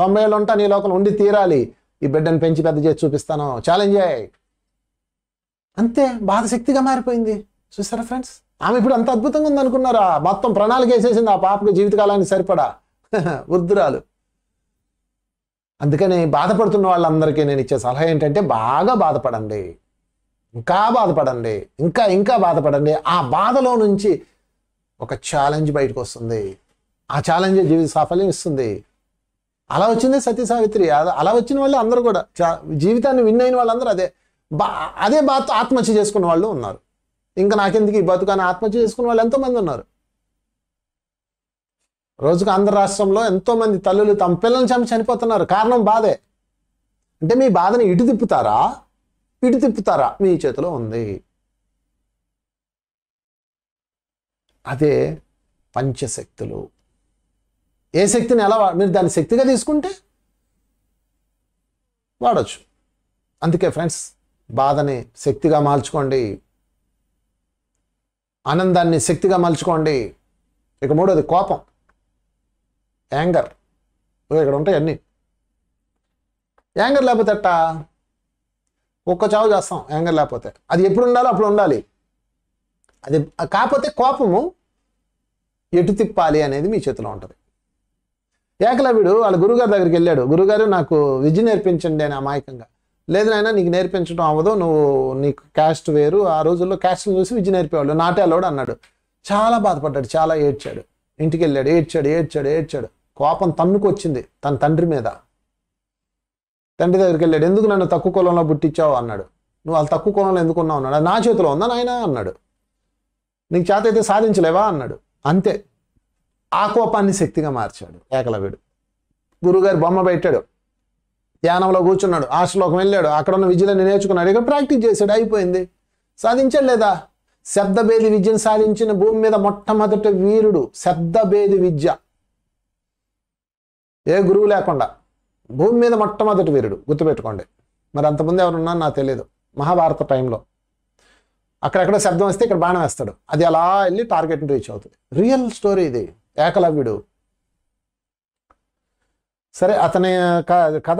తొంభై ఏళ్ళు ఉంటా నీ లోకల్ ఉండి తీరాలి ఈ బిడ్డను పెంచి పెద్ద చేసి చూపిస్తాను ఛాలెంజ్ అయ్యాయి అంతే బాధ శక్తిగా మారిపోయింది చూసారా ఫ్రెండ్స్ ఆమె ఇప్పుడు అంత అద్భుతంగా ఉందనుకున్నారా మొత్తం ప్రణాళిక వేసేసింది ఆ పాపకు జీవితకాలానికి సరిపడా వృద్ధురాలు అందుకని బాధపడుతున్న వాళ్ళందరికీ నేను ఇచ్చే సలహా ఏంటంటే బాగా బాధపడండి ఇంకా బాధపడండి ఇంకా ఇంకా బాధపడండి ఆ బాధలో నుంచి ఒక ఛాలెంజ్ బయటకు వస్తుంది ఆ ఛాలెంజ్ జీవిత సాఫల్యం ఇస్తుంది అలా వచ్చింది సత్య సావిత్రి అలా వచ్చిన వాళ్ళు అందరూ కూడా జీవితాన్ని విన్ అయిన వాళ్ళందరూ అదే బా అదే బాధ ఆత్మహత్య చేసుకున్న వాళ్ళు ఉన్నారు ఇంకా నాకెందుకు ఈ బతుకని ఆత్మహత్య చేసుకున్న వాళ్ళు ఎంతోమంది ఉన్నారు రోజుకు ఆంధ్ర రాష్ట్రంలో ఎంతోమంది తల్లులు తమ పిల్లల్ని చంపి చనిపోతున్నారు కారణం బాధే అంటే మీ బాధని ఇటు తిప్పుతారా ఇటు తిప్పుతారా మీ చేతిలో ఉంది అదే పంచశక్తులు ఏ శక్తిని ఎలా మీరు దాన్ని శక్తిగా తీసుకుంటే వాడచ్చు అందుకే ఫ్రెండ్స్ బాధని శక్తిగా మార్చుకోండి ఆనందాన్ని శక్తిగా మలుచుకోండి ఇక మూడోది కోపం యాంగర్ ఇక్కడ ఉంటాయి అన్నీ యాంగర్ లేకపోతే అట్టా ఒక్క చావు చేస్తాం యాంగర్ లేకపోతే అది ఎప్పుడు ఉండాలో అప్పుడు ఉండాలి అది కాకపోతే కోపము ఎటు తిప్పాలి అనేది మీ చేతిలో ఉంటుంది ఏకలవ్యుడు వాళ్ళ గురుగారి దగ్గరికి వెళ్ళాడు గురుగారు నాకు విద్య నేర్పించండి అని అమాయకంగా లేదు నాయన నీకు నేర్పించడం అవ్వదు నువ్వు నీకు క్యాస్ట్ వేరు ఆ రోజుల్లో క్యాస్ట్ని చూసి విద్య నేర్పేవాళ్ళు అలవాడు అన్నాడు చాలా బాధపడ్డాడు చాలా ఏడ్చాడు ఇంటికి వెళ్ళాడు ఏడ్చాడు ఏడ్చాడు ఏడ్చాడు కోపం తన్నుకు వచ్చింది తన తండ్రి మీద తండ్రి దగ్గరికి వెళ్ళాడు ఎందుకు నన్ను తక్కువ కులంలో పుట్టించావు అన్నాడు నువ్వు వాళ్ళు తక్కువ కులంలో ఎందుకున్నావు అన్నాడు నా చేతిలో ఉందా నాయన అన్నాడు నీకు చేత అయితే సాధించలేవా అన్నాడు అంతే ఆ కోపాన్ని శక్తిగా మార్చాడు ఏకలవ్యుడు గురువుగారు బొమ్మ పెట్టాడు ధ్యానంలో కూర్చున్నాడు శ్లోకం వెళ్ళాడు అక్కడ ఉన్న విద్యలను నేర్చుకున్నాడు ఇక ప్రాక్టీస్ చేశాడు అయిపోయింది సాధించాడు లేదా శబ్దభేది విద్యను సాధించిన భూమి మీద మొట్టమొదటి వీరుడు శబ్దభేది విద్య ఏ గురువు లేకుండా భూమి మీద మొట్టమొదటి వీరుడు గుర్తుపెట్టుకోండి మరి అంతమంది ఎవరున్నా నాకు తెలియదు మహాభారత టైంలో అక్కడెక్కడ శబ్దం వస్తే ఇక్కడ బాణం వేస్తాడు అది అలా వెళ్ళి టార్గెట్ని రీచ్ అవుతుంది రియల్ స్టోరీ ఇది ఏకలవ్యుడు సరే అతని కథ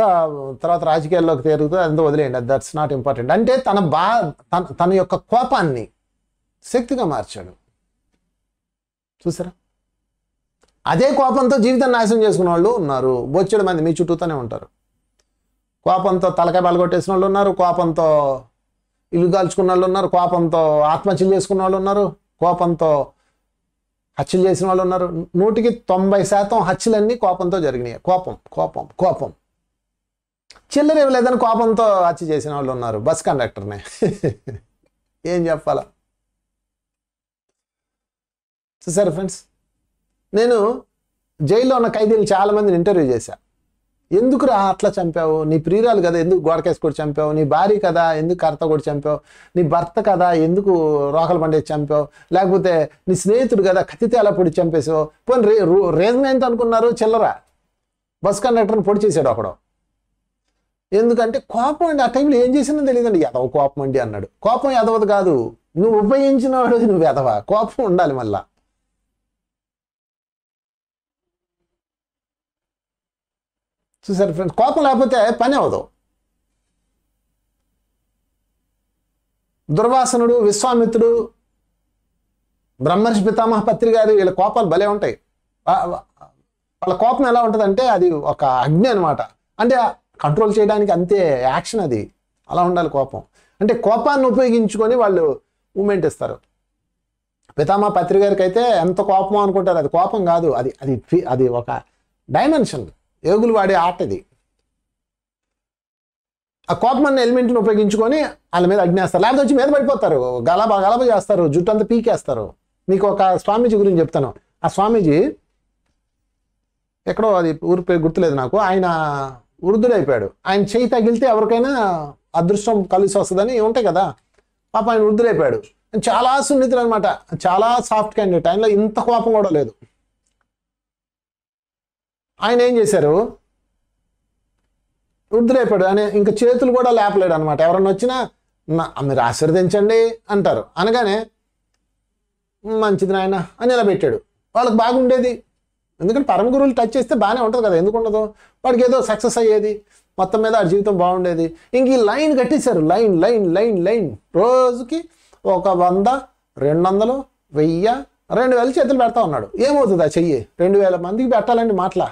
తర్వాత రాజకీయాల్లోకి తేరుగుతుంది అందులో వదిలేయండి దట్స్ నాట్ ఇంపార్టెంట్ అంటే తన బా తన తన యొక్క కోపాన్ని శక్తిగా మార్చాడు చూసారా అదే కోపంతో జీవితం నాశనం చేసుకున్న వాళ్ళు ఉన్నారు బొచ్చెడు మంది మీ చుట్టూతోనే ఉంటారు కోపంతో తలకాయ పలగొట్టేసిన వాళ్ళు ఉన్నారు కోపంతో ఇల్లు కాల్చుకున్న వాళ్ళు ఉన్నారు కోపంతో ఆత్మహత్యలు చేసుకున్న వాళ్ళు ఉన్నారు కోపంతో హత్యలు చేసిన వాళ్ళు ఉన్నారు నూటికి తొంభై శాతం హత్యలన్నీ కోపంతో జరిగినాయి కోపం కోపం కోపం చిల్లర ఇవ్వలేదని కోపంతో హత్య చేసిన వాళ్ళు ఉన్నారు బస్ కండక్టర్నే ఏం చెప్పాలా సరే ఫ్రెండ్స్ నేను జైల్లో ఉన్న ఖైదీలు చాలామందిని ఇంటర్వ్యూ చేశాను ఎందుకు రా అట్లా చంపావు నీ ప్రియురాలు కదా ఎందుకు గోడకేసి కూడా చంపావు నీ భార్య కదా ఎందుకు కర్త కూడా చంపావు నీ భర్త కదా ఎందుకు రోకలు పండేసి చంపావు లేకపోతే నీ స్నేహితుడు కదా కత్తితే అలా పొడి చంపేసావు పోనీ రే రీజన్ ఏంటి అనుకున్నారు చిల్లరా బస్ కండక్టర్ని పొడి చేశాడు ఒకడు ఎందుకంటే కోపం అండి ఆ టైంలో ఏం చేసినా తెలియదండి ఎదవ కోపం అండి అన్నాడు కోపం ఎదవదు కాదు నువ్వు ఉపయోగించిన వాడు నువ్వు ఎదవా కోపం ఉండాలి మళ్ళీ చూసారు ఫ్రెండ్స్ కోపం లేకపోతే పని అవదు దుర్వాసనుడు విశ్వామిత్రుడు బ్రహ్మర్షి పితామహ పత్రి గారు వీళ్ళ కోపాలు భలే ఉంటాయి వాళ్ళ కోపం ఎలా ఉంటుందంటే అది ఒక అగ్ని అనమాట అంటే కంట్రోల్ చేయడానికి అంతే యాక్షన్ అది అలా ఉండాలి కోపం అంటే కోపాన్ని ఉపయోగించుకొని వాళ్ళు మూమెంట్ ఇస్తారు పితామహ పత్రి గారికి అయితే ఎంత కోపం అనుకుంటారు అది కోపం కాదు అది అది అది ఒక డైమెన్షన్ ఏగులు వాడే ఆట ఇది ఆ కోపం అన్న ఎలిమెంట్ని ఉపయోగించుకొని వాళ్ళ మీద అగ్నేస్తారు లేకపోతే వచ్చి మీద పడిపోతారు గలబా గలబ చేస్తారు జుట్టు అంతా పీకేస్తారు మీకు ఒక స్వామీజీ గురించి చెప్తాను ఆ స్వామీజీ ఎక్కడో అది ఊరి పేరు గుర్తులేదు నాకు ఆయన వృద్ధుడైపోయాడు ఆయన చేయి తగిలితే ఎవరికైనా అదృష్టం కలిసి వస్తుందని ఉంటాయి కదా పాప ఆయన వృద్ధుడైపోయాడు చాలా సున్నితులు అనమాట చాలా సాఫ్ట్ క్యాండిడేట్ ఆయనలో ఇంత కోపం కూడా లేదు ఆయన ఏం చేశారు ఉద్రేపాడు ఆయన ఇంకా చేతులు కూడా లేపలేడు అనమాట ఎవరన్నా వచ్చినా మీరు ఆశీర్వదించండి అంటారు అనగానే మంచిది నాయన అని ఇలా పెట్టాడు వాళ్ళకి బాగుండేది ఎందుకంటే పరమ గురువులు టచ్ చేస్తే బాగానే ఉంటుంది కదా ఎందుకు ఉండదు వాడికి ఏదో సక్సెస్ అయ్యేది మొత్తం మీద ఆ జీవితం బాగుండేది ఇంక ఈ లైన్ కట్టేశారు లైన్ లైన్ లైన్ లైన్ రోజుకి ఒక వంద రెండు వందలు వెయ్యి రెండు వేల చేతులు పెడతా ఉన్నాడు ఏమవుతుంది ఆ చెయ్యి రెండు వేల మందికి పెట్టాలండి మాట్లా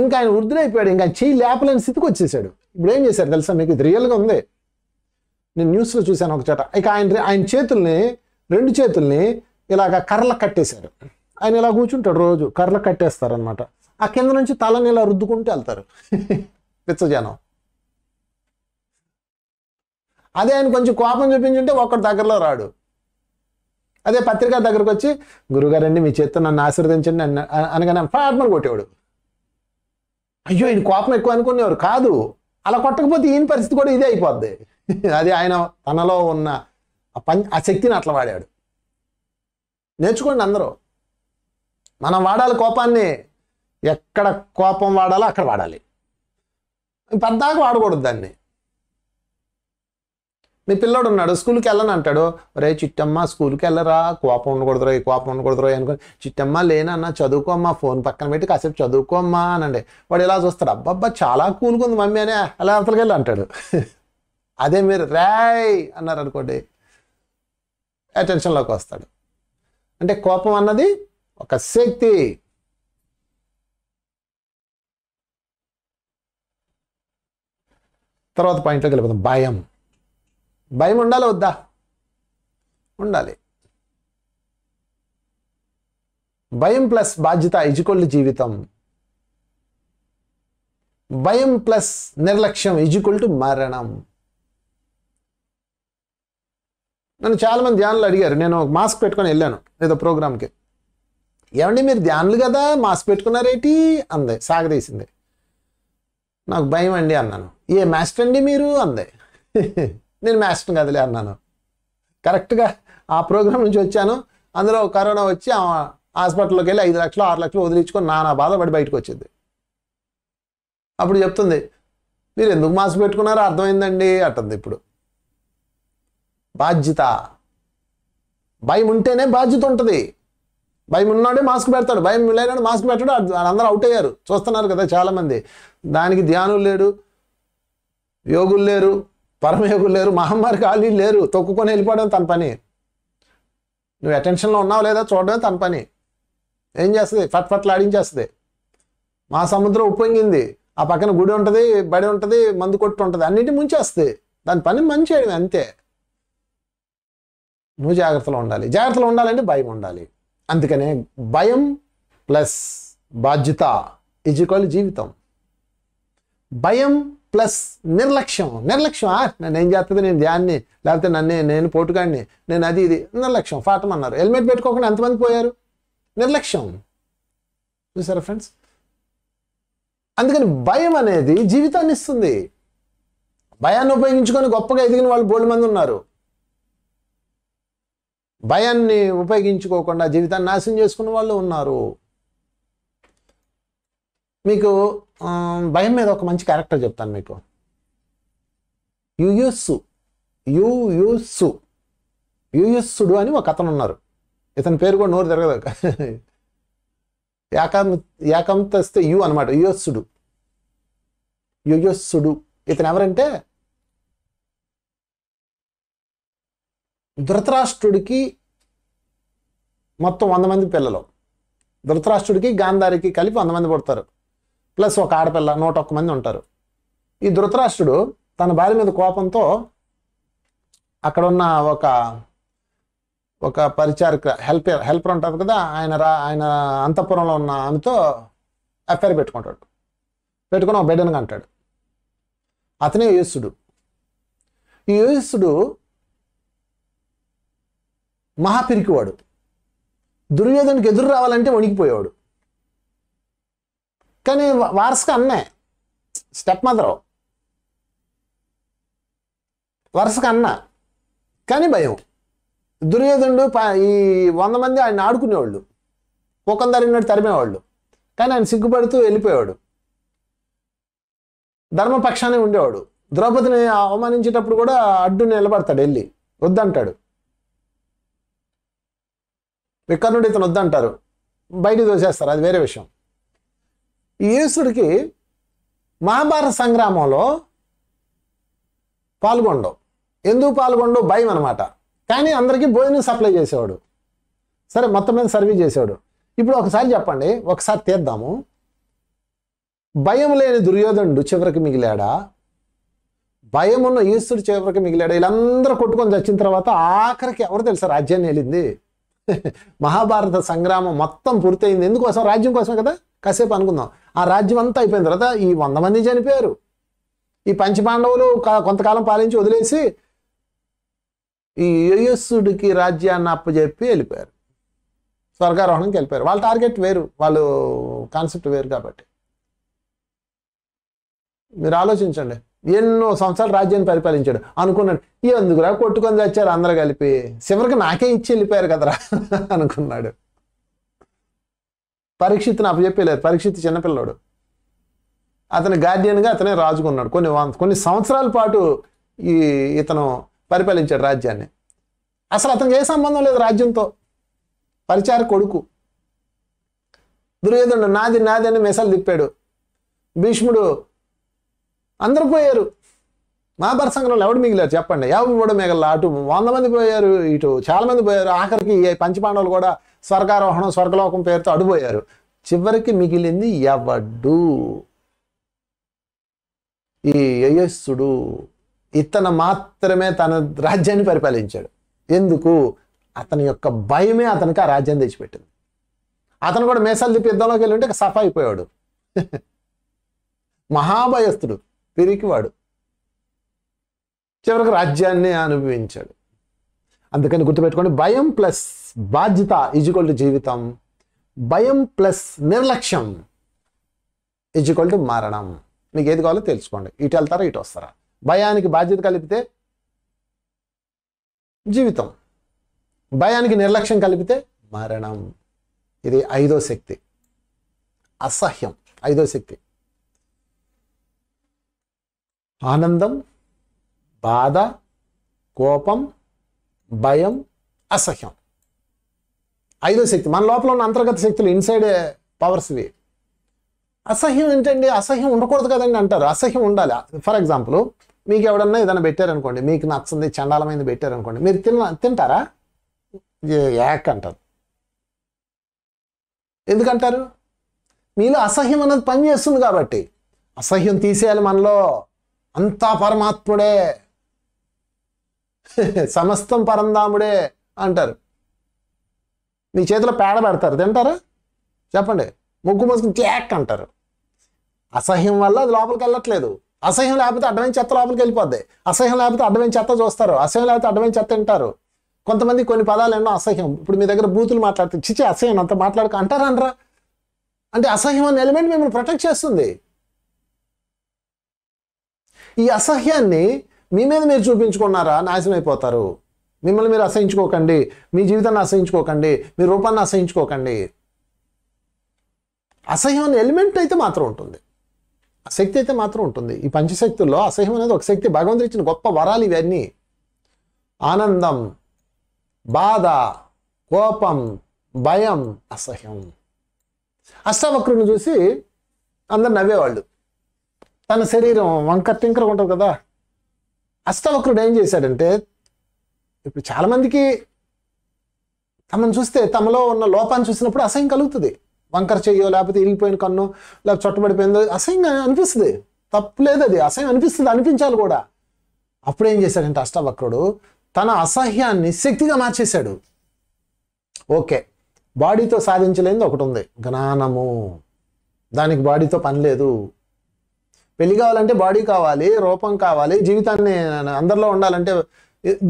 ఇంకా ఆయన వృద్ధులైపోయాడు ఇంకా చెయ్యి లేపలేని స్థితికి వచ్చేసాడు ఇప్పుడు ఏం చేశారు తెలుసా మీకు ఇది రియల్గా ఉంది నేను న్యూస్లో చూశాను ఒక చోట ఇక ఆయన ఆయన చేతుల్ని రెండు చేతుల్ని ఇలాగ కర్రలకు కట్టేశారు ఆయన ఇలా కూర్చుంటాడు రోజు కర్రలు అనమాట ఆ కింద నుంచి తలని ఇలా రుద్దుకుంటూ వెళ్తారు పిచ్చజనం అదే ఆయన కొంచెం కోపం చూపించుంటే ఒక్కడు దగ్గరలో రాడు అదే పత్రిక దగ్గరకు వచ్చి గురుగారండి మీ చేత్తో నన్ను ఆశీర్వదించండి అనగానే పాటమని కొట్టేవాడు అయ్యో ఈయన కోపం ఎక్కువ అనుకునేవారు కాదు అలా కొట్టకపోతే ఈయన పరిస్థితి కూడా ఇదే అయిపోద్ది అది ఆయన తనలో ఉన్న ఆ పని ఆ శక్తిని అట్లా వాడాడు నేర్చుకోండి అందరూ మనం వాడాలి కోపాన్ని ఎక్కడ కోపం వాడాలో అక్కడ వాడాలి పెద్దగా వాడకూడదు దాన్ని నీ పిల్లోడు ఉన్నాడు స్కూల్కి వెళ్ళని అంటాడు రే చిట్టమ్మ స్కూల్కి వెళ్ళరా కోపం ఉండకూడదురా ఈ కోపం ఉండకూడదురా అనుకుని చిట్టమ్మ లేనన్న చదువుకోమ్మా ఫోన్ పక్కన పెట్టి కాసేపు చదువుకోమ్మా అనండి వాడు ఇలా చూస్తాడు అబ్బబ్బా చాలా కూల్గా ఉంది మమ్మీ అనే అలా వెళ్ళి అంటాడు అదే మీరు రాయ్ అన్నారు అనుకోండి అటెన్షన్లోకి వస్తాడు అంటే కోపం అన్నది ఒక శక్తి తర్వాత పాయింట్లోకి వెళ్ళిపోతాం భయం భయం ఉండాలి వద్దా ఉండాలి భయం ప్లస్ బాధ్యత ఇజుకొల్లు జీవితం భయం ప్లస్ నిర్లక్ష్యం ఇజుకొల్ టు మరణం నన్ను చాలామంది ధ్యానులు అడిగారు నేను మాస్క్ పెట్టుకొని వెళ్ళాను ఏదో ప్రోగ్రామ్కి ఏమండి మీరు ధ్యానులు కదా మాస్క్ పెట్టుకున్నారేటి అందే సాగదీసింది నాకు భయం అండి అన్నాను ఏ మాస్టర్ అండి మీరు అందే నేను మ్యాథ్స్ని కదిలే అన్నాను కరెక్ట్గా ఆ ప్రోగ్రామ్ నుంచి వచ్చాను అందులో కరోనా వచ్చి హాస్పిటల్లోకి వెళ్ళి ఐదు లక్షలు ఆరు లక్షలు వదిలించుకొని నానా బాధపడి బయటకు వచ్చింది అప్పుడు చెప్తుంది మీరు ఎందుకు మాస్క్ పెట్టుకున్నారో అర్థమైందండి అంటుంది ఇప్పుడు బాధ్యత భయం ఉంటేనే బాధ్యత ఉంటుంది భయం ఉన్నాడే మాస్క్ పెడతాడు భయం లేనాడు మాస్క్ పెట్టాడు అందరూ అవుట్ అయ్యారు చూస్తున్నారు కదా చాలామంది దానికి ధ్యానులు లేడు యోగులు లేరు పరమయోగులు లేరు మహమ్మారి ఖాళీలు లేరు తొక్కుకొని వెళ్ళిపోవడం తన పని నువ్వు అటెన్షన్లో ఉన్నావు లేదా చూడడం తన పని ఏం చేస్తుంది ఫట్ ఆడించేస్తుంది మా సముద్రం ఉప్పొంగింది ఆ పక్కన గుడి ఉంటుంది బడి ఉంటుంది మందు కొట్టు ఉంటుంది అన్నిటి ముంచేస్తుంది దాని పని మంచి చేయడం అంతే నువ్వు జాగ్రత్తలో ఉండాలి జాగ్రత్తలో ఉండాలంటే భయం ఉండాలి అందుకనే భయం ప్లస్ బాధ్యత ఈజ్ ఈక్వల్ జీవితం భయం ప్లస్ నిర్లక్ష్యం నిర్లక్ష్యం ఆ నన్ను ఏం చేస్తుంది నేను ధ్యాన్ని లేకపోతే నన్నే నేను పోటుగాడిని నేను అది ఇది నిర్లక్ష్యం ఫాటం అన్నారు హెల్మెట్ పెట్టుకోకుండా ఎంతమంది పోయారు నిర్లక్ష్యం చూసారా ఫ్రెండ్స్ అందుకని భయం అనేది జీవితాన్ని ఇస్తుంది భయాన్ని ఉపయోగించుకొని గొప్పగా ఎదిగిన వాళ్ళు బోల్డ్ మంది ఉన్నారు భయాన్ని ఉపయోగించుకోకుండా జీవితాన్ని నాశనం చేసుకున్న వాళ్ళు ఉన్నారు మీకు భయం మీద ఒక మంచి క్యారెక్టర్ చెప్తాను మీకు యుయుస్సు యుయుస్సు యుయుస్సుడు అని ఒక అతను ఉన్నారు ఇతని పేరు కూడా నోరు తిరగదు ఏకం యాకంతస్తే యు అనమాట యుయస్సుడు యుయస్సుడు ఇతను ఎవరంటే ధృతరాష్ట్రుడికి మొత్తం వంద మంది పిల్లలు ధృతరాష్ట్రుడికి గాంధారికి కలిపి వంద మంది పుడతారు ప్లస్ ఒక ఆడపిల్ల నూట ఒక్క మంది ఉంటారు ఈ ధృతరాష్ట్రుడు తన భార్య మీద కోపంతో అక్కడ ఉన్న ఒక ఒక పరిచారిక హెల్పర్ హెల్పర్ ఉంటారు కదా ఆయన రా ఆయన అంతఃపురంలో ఉన్న ఆమెతో ఎఫ్ఐఆర్ పెట్టుకుంటాడు పెట్టుకుని ఒక బిడ్డను అంటాడు అతనే యోగిస్తుడు ఈ యోగిస్తుడు మహాపిరికివాడు దుర్యోధనకి ఎదురు రావాలంటే వణికిపోయేవాడు కానీ వారసుగా అన్నే స్టెప్ మదరు వరుసగా అన్న కానీ భయం దుర్యోధనుడు ఈ వంద మంది ఆయన ఆడుకునేవాళ్ళు ఒకందరినాడు తరిమేవాళ్ళు కానీ ఆయన సిగ్గుపడుతూ వెళ్ళిపోయాడు ధర్మపక్షాన్ని ఉండేవాడు ద్రౌపదిని అవమానించేటప్పుడు కూడా అడ్డు నిలబడతాడు వెళ్ళి వద్దంటాడు వికర్ణుడు ఇతను వద్దంటారు బయట దోసేస్తారు అది వేరే విషయం యేసుడికి మహాభారత సంగ్రామంలో పాల్గొండవు ఎందుకు పాల్గొండవు భయం అనమాట కానీ అందరికీ భోజనం సప్లై చేసేవాడు సరే మొత్తం మీద సర్వీస్ చేసేవాడు ఇప్పుడు ఒకసారి చెప్పండి ఒకసారి తీద్దాము భయం లేని దుర్యోధనుడు చివరికి మిగిలాడా భయం ఉన్న ఈశ్వరుడు చివరికి మిగిలాడు వీళ్ళందరూ కొట్టుకొని చచ్చిన తర్వాత ఆఖరికి ఎవరు తెలుసు రాజ్యాన్ని వెళ్ళింది మహాభారత సంగ్రామం మొత్తం పూర్తయింది ఎందుకోసం రాజ్యం కోసం కదా కాసేపు అనుకుందాం ఆ రాజ్యం అంతా అయిపోయిన తర్వాత ఈ వంద మంది చనిపోయారు ఈ పంచపాండవులు కొంతకాలం పాలించి వదిలేసి ఈ యోయస్సుడికి రాజ్యాన్ని అప్పచెప్పి వెళ్ళిపోయారు స్వర్గారోహణంకి వెళ్ళిపోయారు వాళ్ళ టార్గెట్ వేరు వాళ్ళు కాన్సెప్ట్ వేరు కాబట్టి మీరు ఆలోచించండి ఎన్నో సంవత్సరాలు రాజ్యాన్ని పరిపాలించాడు అనుకున్నాడు ఎందుకురా కొట్టుకొని తెచ్చారు అందరూ కలిపి చివరికి నాకే ఇచ్చి వెళ్ళిపోయారు కదరా అనుకున్నాడు పరీక్షిత్ని అప్పచెప్పలేదు పరీక్షిత్ చిన్నపిల్లాడు అతని గార్డియన్గా అతనే రాజుకున్నాడు కొన్ని కొన్ని సంవత్సరాల పాటు ఈ ఇతను పరిపాలించాడు రాజ్యాన్ని అసలు అతనికి ఏ సంబంధం లేదు రాజ్యంతో పరిచార కొడుకు దుర్యోధనుడు నాది నాది అని మెసలు తిప్పాడు భీష్ముడు అందరూ పోయారు మహాభారత సంఘంలో ఎవడు మిగిలారు చెప్పండి ఎవరు కూడా మిగల అటు వంద మంది పోయారు ఇటు చాలా మంది పోయారు ఆఖరికి పంచపాండవులు కూడా స్వర్గారోహణం స్వర్గలోకం పేరుతో అడుగుపోయారు చివరికి మిగిలింది ఎవడు ఈ యయస్సుడు ఇతను మాత్రమే తన రాజ్యాన్ని పరిపాలించాడు ఎందుకు అతని యొక్క భయమే అతనికి ఆ రాజ్యం తెచ్చిపెట్టింది అతను కూడా మేసాలు తిప్పి యుద్ధంలోకి వెళ్ళి ఉంటే సఫ అయిపోయాడు మహాభయస్థుడు పిరికివాడు చివరికి రాజ్యాన్ని అనుభవించాడు అందుకని గుర్తుపెట్టుకోండి భయం ప్లస్ బాధ్యత ఈజ్వల్ టు జీవితం భయం ప్లస్ నిర్లక్ష్యం ఈజ్వల్ టు మరణం మీకు ఏది కావాలో తెలుసుకోండి ఇటు వెళ్తారా ఇటు వస్తారా భయానికి బాధ్యత కలిపితే జీవితం భయానికి నిర్లక్ష్యం కలిపితే మరణం ఇది ఐదో శక్తి అసహ్యం ఐదో శక్తి ఆనందం బాధ కోపం భయం అసహ్యం ఐదో శక్తి మన లోపల ఉన్న అంతర్గత శక్తులు ఇన్సైడ్ పవర్స్ ఇవి అసహ్యం ఏంటండి అసహ్యం ఉండకూడదు కదండి అంటారు అసహ్యం ఉండాలి ఫర్ ఎగ్జాంపుల్ మీకు ఎవడన్నా ఏదైనా పెట్టారనుకోండి మీకు నచ్చింది చండాలమైంది పెట్టారనుకోండి మీరు తిన తింటారా యాక్ అంటారు ఎందుకంటారు మీలో అసహ్యం అనేది పనిచేస్తుంది కాబట్టి అసహ్యం తీసేయాలి మనలో అంతా పరమాత్ముడే సమస్తం పరంధాముడే అంటారు మీ చేతిలో పేడ పెడతారు తింటారా చెప్పండి ముగ్గు మూసుకుని చేక్ అంటారు అసహ్యం వల్ల అది లోపలికి వెళ్ళట్లేదు అసహ్యం లేకపోతే అడ్డమైన చెత్త లోపలికి వెళ్ళిపోద్ది అసహ్యం లేకపోతే అడ్డమైన చెత్త చూస్తారు అసహ్యం లేకపోతే అడ్డమైన చెత్త తింటారు కొంతమంది కొన్ని పదాలు ఎన్నో అసహ్యం ఇప్పుడు మీ దగ్గర బూతులు మాట్లాడుతుంది చిచ్చి అసహ్యం అంత మాట్లాడుకు అంటారా అంటే అసహ్యం అనే ఎలిమెంట్ మిమ్మల్ని ప్రొటెక్ట్ చేస్తుంది ఈ అసహ్యాన్ని మీ మీద మీరు చూపించుకున్నారా నాశనం అయిపోతారు మిమ్మల్ని మీరు అసహించుకోకండి మీ జీవితాన్ని అసహించుకోకండి మీ రూపాన్ని అసహించుకోకండి అసహ్యం అనే ఎలిమెంట్ అయితే మాత్రం ఉంటుంది అశక్తి అయితే మాత్రం ఉంటుంది ఈ పంచశక్తుల్లో అసహ్యం అనేది ఒక శక్తి భగవంతుడు ఇచ్చిన గొప్ప వరాలు ఇవన్నీ ఆనందం బాధ కోపం భయం అసహ్యం అష్టావక్రుని చూసి అందరు నవ్వేవాళ్ళు తన శరీరం వంకర టింకర్ ఉంటుంది కదా అష్టవక్రుడు ఏం చేశాడంటే ఇప్పుడు చాలామందికి తమను చూస్తే తమలో ఉన్న లోపాన్ని చూసినప్పుడు అసహ్యం కలుగుతుంది వంకర చెయ్యో లేకపోతే ఇరిగిపోయిన కన్ను లేకపోతే చొట్టబడిపోయిందో అసహ్యం అనిపిస్తుంది తప్పు లేదు అది అసహ్యం అనిపిస్తుంది అనిపించాలి కూడా అప్పుడు ఏం చేశాడంటే అష్టవక్రుడు తన అసహ్యాన్ని శక్తిగా మార్చేశాడు ఓకే బాడీతో సాధించలేనిది ఒకటి ఉంది జ్ఞానము దానికి బాడీతో పని లేదు పెళ్లి కావాలంటే బాడీ కావాలి రూపం కావాలి జీవితాన్ని అందరిలో ఉండాలంటే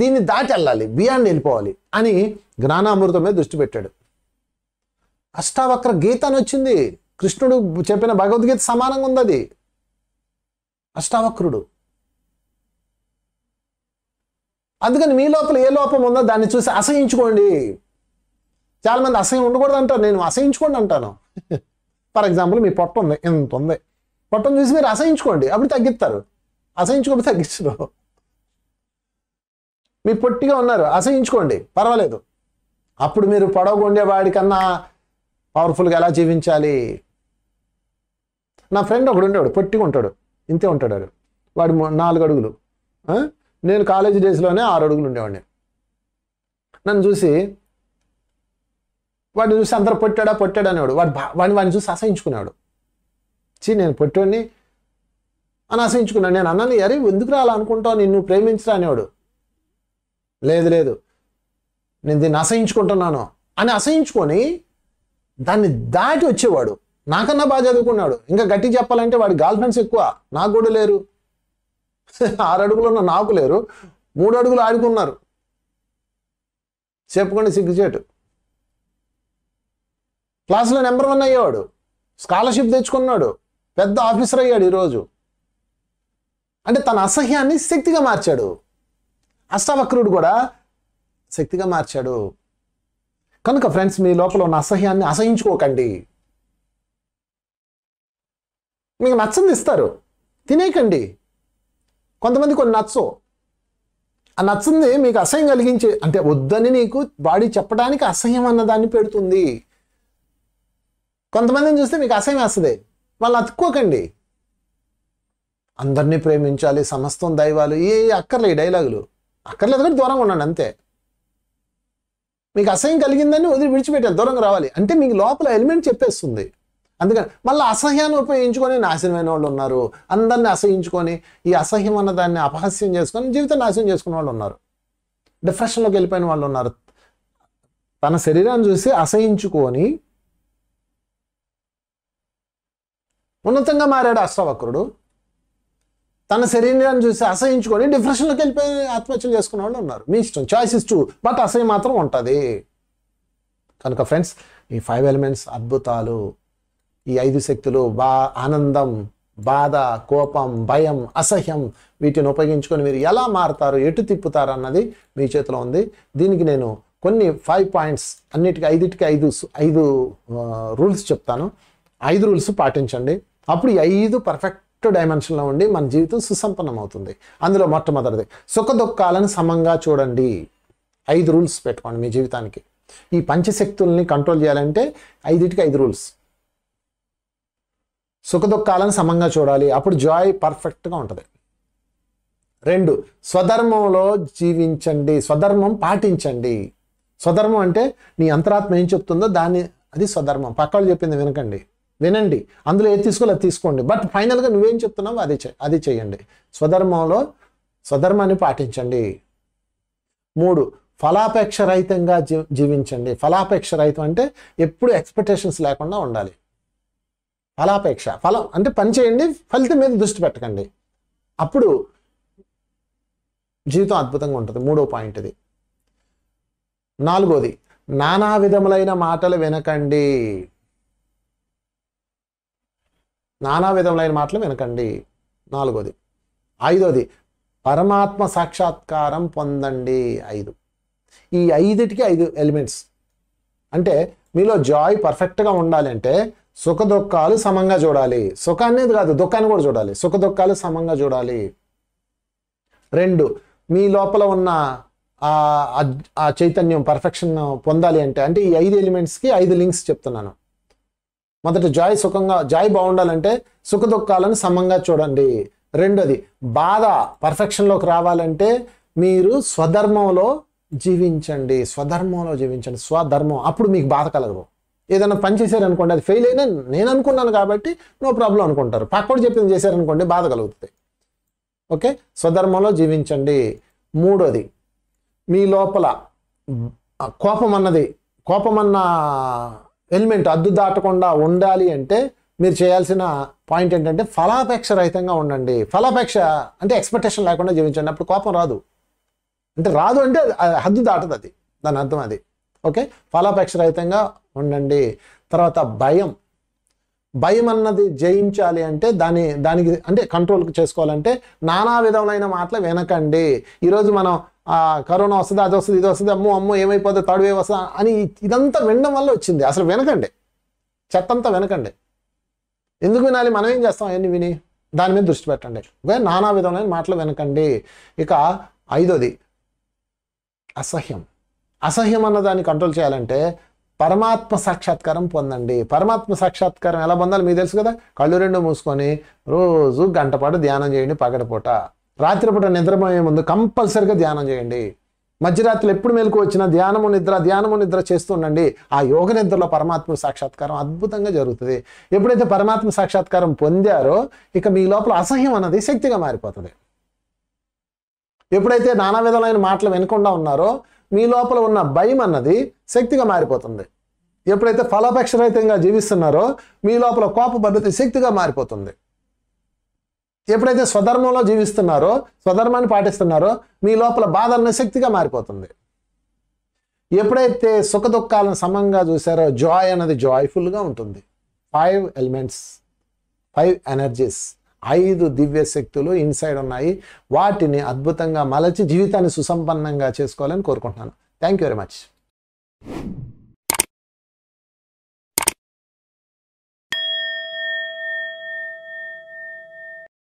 దీన్ని దాటి వెళ్ళాలి బియాండ్ వెళ్ళిపోవాలి అని జ్ఞానామృతమే దృష్టి పెట్టాడు అష్టావక్ర గీత అని వచ్చింది కృష్ణుడు చెప్పిన భగవద్గీత సమానంగా ఉంది అది అష్టావక్రుడు అందుకని మీ లోపల ఏ లోపం ఉందో దాన్ని చూసి అసహించుకోండి చాలామంది అసహ్యం ఉండకూడదు అంటారు నేను అసహించుకోండి అంటాను ఫర్ ఎగ్జాంపుల్ మీ పొట్ట ఉంది ఇంత ఉంది పొట్టం చూసి మీరు అసహించుకోండి అప్పుడు తగ్గిస్తారు అసహించుకోండి తగ్గించరు మీరు పొట్టిగా ఉన్నారు అసహించుకోండి పర్వాలేదు అప్పుడు మీరు పొడవగుండే వాడికన్నా పవర్ఫుల్గా ఎలా జీవించాలి నా ఫ్రెండ్ ఒకడు ఉండేవాడు పొట్టిగా ఉంటాడు ఇంతే ఉంటాడు వాడు వాడు నాలుగు అడుగులు నేను కాలేజీ డేస్లోనే ఆరు అడుగులు ఉండేవాడిని నన్ను చూసి వాడిని చూసి అందరూ పొట్టాడా పొట్టాడా అనేవాడు వాడు వాడిని వాడిని చూసి అసహించుకునేవాడు చి నేను పట్టుకొని అని ఆశించుకున్నాను నేను అన్నాను అరే ఎందుకు రాలా నిన్ను ప్రేమించరా అనేవాడు లేదు లేదు నేను దీన్ని అసహించుకుంటున్నాను అని అసహించుకొని దాన్ని దాటి వచ్చేవాడు నాకన్నా బాగా చదువుకున్నాడు ఇంకా గట్టి చెప్పాలంటే వాడి గర్ల్ ఫ్రెండ్స్ ఎక్కువ నాకు కూడా లేరు ఆరు అడుగులు ఉన్న నాకు లేరు మూడు అడుగులు ఆడుకున్నారు చెప్పుకోండి సిగ్గుచేటు క్లాసులో నెంబర్ వన్ అయ్యేవాడు స్కాలర్షిప్ తెచ్చుకున్నాడు పెద్ద ఆఫీసర్ అయ్యాడు ఈరోజు అంటే తన అసహ్యాన్ని శక్తిగా మార్చాడు అష్టవక్రుడు కూడా శక్తిగా మార్చాడు కనుక ఫ్రెండ్స్ మీ లోపల ఉన్న అసహ్యాన్ని అసహించుకోకండి మీకు నచ్చంది ఇస్తారు తినేయకండి కొంతమంది కొన్ని నచ్చవు ఆ నచ్చింది మీకు అసహ్యం కలిగించే అంటే వద్దని నీకు బాడీ చెప్పడానికి అసహ్యం అన్నదాన్ని పెడుతుంది కొంతమందిని చూస్తే మీకు అసహ్యం వేస్తుంది వాళ్ళు అతుక్కోకండి అందరినీ ప్రేమించాలి సమస్తం దైవాలు ఏ అక్కర్లే డైలాగులు అక్కర్లేదు కానీ దూరంగా ఉండండి అంతే మీకు అసహ్యం కలిగిందని వదిలి విడిచిపెట్టాలి దూరంగా రావాలి అంటే మీకు లోపల ఎలిమెంట్ చెప్పేస్తుంది అందుకని మళ్ళీ అసహ్యాన్ని ఉపయోగించుకొని నాశనమైన వాళ్ళు ఉన్నారు అందరిని అసహించుకొని ఈ అసహ్యం అన్న దాన్ని అపహస్యం చేసుకొని జీవితం నాశనం చేసుకున్న వాళ్ళు ఉన్నారు డిప్రెషన్లోకి వెళ్ళిపోయిన వాళ్ళు ఉన్నారు తన శరీరాన్ని చూసి అసహించుకొని ఉన్నతంగా మారాడు అష్టవక్రుడు తన శరీరాన్ని చూసి అసహించుకొని డిప్రెషన్లోకి వెళ్ళిపోయి ఆత్మహత్యలు చేసుకునే వాళ్ళు ఉన్నారు మీ ఇష్టం చాయిస్ ఇస్ టూ బట్ అసహ్యం మాత్రం ఉంటుంది కనుక ఫ్రెండ్స్ ఈ ఫైవ్ ఎలిమెంట్స్ అద్భుతాలు ఈ ఐదు శక్తులు బా ఆనందం బాధ కోపం భయం అసహ్యం వీటిని ఉపయోగించుకొని మీరు ఎలా మారుతారు ఎటు తిప్పుతారు అన్నది మీ చేతిలో ఉంది దీనికి నేను కొన్ని ఫైవ్ పాయింట్స్ అన్నిటికీ ఐదుటికి ఐదు ఐదు రూల్స్ చెప్తాను ఐదు రూల్స్ పాటించండి అప్పుడు ఐదు పర్ఫెక్ట్ డైమెన్షన్లో ఉండి మన జీవితం సుసంపన్నం అవుతుంది అందులో మొట్టమొదటిది సుఖ దుఃఖాలను సమంగా చూడండి ఐదు రూల్స్ పెట్టుకోండి మీ జీవితానికి ఈ పంచశక్తుల్ని కంట్రోల్ చేయాలంటే ఐదింటికి ఐదు రూల్స్ సుఖ దుఃఖాలను సమంగా చూడాలి అప్పుడు జాయ్ పర్ఫెక్ట్గా ఉంటుంది రెండు స్వధర్మంలో జీవించండి స్వధర్మం పాటించండి స్వధర్మం అంటే నీ అంతరాత్మ ఏం చెప్తుందో దాన్ని అది స్వధర్మం పక్కవాళ్ళు చెప్పింది వినకండి వినండి అందులో ఏది తీసుకోవాలి అది తీసుకోండి బట్ ఫైనల్గా నువ్వేం చెప్తున్నావు అది అది చేయండి స్వధర్మంలో స్వధర్మాన్ని పాటించండి మూడు ఫలాపేక్ష రహితంగా జీవించండి ఫలాపేక్ష రహితం అంటే ఎప్పుడు ఎక్స్పెక్టేషన్స్ లేకుండా ఉండాలి ఫలాపేక్ష ఫలం అంటే పని చేయండి ఫలితం మీద దృష్టి పెట్టకండి అప్పుడు జీవితం అద్భుతంగా ఉంటుంది మూడో పాయింట్ ఇది నాలుగోది నానా విధములైన మాటలు వినకండి నానా విధములైన మాటలు వినకండి నాలుగోది ఐదోది పరమాత్మ సాక్షాత్కారం పొందండి ఐదు ఈ ఐదుటికి ఐదు ఎలిమెంట్స్ అంటే మీలో జాయ్ పర్ఫెక్ట్గా ఉండాలి అంటే సుఖ దుఃఖాలు సమంగా చూడాలి అనేది కాదు దుఃఖాన్ని కూడా చూడాలి సుఖ దుఃఖాలు సమంగా చూడాలి రెండు మీ లోపల ఉన్న ఆ చైతన్యం పర్ఫెక్షన్ పొందాలి అంటే అంటే ఈ ఐదు ఎలిమెంట్స్కి ఐదు లింక్స్ చెప్తున్నాను మొదట జాయ్ సుఖంగా జాయ్ బాగుండాలంటే సుఖ దుఃఖాలను సమంగా చూడండి రెండోది బాధ పర్ఫెక్షన్లోకి రావాలంటే మీరు స్వధర్మంలో జీవించండి స్వధర్మంలో జీవించండి స్వధర్మం అప్పుడు మీకు బాధ కలగదు ఏదైనా పని చేశారనుకోండి అది ఫెయిల్ అయినా నేను అనుకున్నాను కాబట్టి నో ప్రాబ్లం అనుకుంటారు పక్కడు చెప్పింది చేశారనుకోండి బాధ కలుగుతుంది ఓకే స్వధర్మంలో జీవించండి మూడోది మీ లోపల కోపం అన్నది కోపం అన్న ఎలిమెంట్ అద్దు దాటకుండా ఉండాలి అంటే మీరు చేయాల్సిన పాయింట్ ఏంటంటే ఫలాపేక్ష రహితంగా ఉండండి ఫలాపేక్ష అంటే ఎక్స్పెక్టేషన్ లేకుండా జీవించండి అప్పుడు కోపం రాదు అంటే రాదు అంటే హద్దు దాటదు అది దాని అర్థం అది ఓకే ఫలాపేక్ష రహితంగా ఉండండి తర్వాత భయం భయం అన్నది జయించాలి అంటే దాని దానికి అంటే కంట్రోల్ చేసుకోవాలంటే నానా విధములైన మాటలు వినకండి ఈరోజు మనం కరోనా వస్తుంది అది వస్తుంది ఇది వస్తుంది అమ్మో అమ్మో ఏమైపోతుంది థర్డ్ ఏ వస్తుంది అని ఇదంతా వినడం వల్ల వచ్చింది అసలు వినకండి చెత్తంతా వినకండి ఎందుకు వినాలి మనం ఏం చేస్తాం అవన్నీ విని దాని మీద దృష్టి పెట్టండి ఓకే నానా విధమైన మాటలు వినకండి ఇక ఐదోది అసహ్యం అసహ్యం అన్న దాన్ని కంట్రోల్ చేయాలంటే పరమాత్మ సాక్షాత్కారం పొందండి పరమాత్మ సాక్షాత్కారం ఎలా పొందాలి మీకు తెలుసు కదా కళ్ళు రెండు మూసుకొని రోజు గంటపాటు ధ్యానం చేయండి పగడపూట రాత్రిపూట నిద్రపోయే ముందు కంపల్సరిగా ధ్యానం చేయండి మధ్యరాత్రులు ఎప్పుడు మేలుకు వచ్చినా ధ్యానము నిద్ర ధ్యానము నిద్ర చేస్తూ ఉండండి ఆ యోగ నిద్రలో పరమాత్మ సాక్షాత్కారం అద్భుతంగా జరుగుతుంది ఎప్పుడైతే పరమాత్మ సాక్షాత్కారం పొందారో ఇక మీ లోపల అసహ్యం అన్నది శక్తిగా మారిపోతుంది ఎప్పుడైతే నానా విధాలైన మాటలు వినకుండా ఉన్నారో మీ లోపల ఉన్న భయం అన్నది శక్తిగా మారిపోతుంది ఎప్పుడైతే రహితంగా జీవిస్తున్నారో మీ లోపల కోప పద్ధతి శక్తిగా మారిపోతుంది ఎప్పుడైతే స్వధర్మంలో జీవిస్తున్నారో స్వధర్మాన్ని పాటిస్తున్నారో మీ లోపల బాధ అనే శక్తిగా మారిపోతుంది ఎప్పుడైతే సుఖ దుఃఖాలను సమంగా చూసారో జాయ్ అనేది జాయ్ఫుల్గా ఉంటుంది ఫైవ్ ఎలిమెంట్స్ ఫైవ్ ఎనర్జీస్ ఐదు దివ్య శక్తులు ఇన్సైడ్ ఉన్నాయి వాటిని అద్భుతంగా మలచి జీవితాన్ని సుసంపన్నంగా చేసుకోవాలని కోరుకుంటున్నాను థ్యాంక్ యూ వెరీ మచ్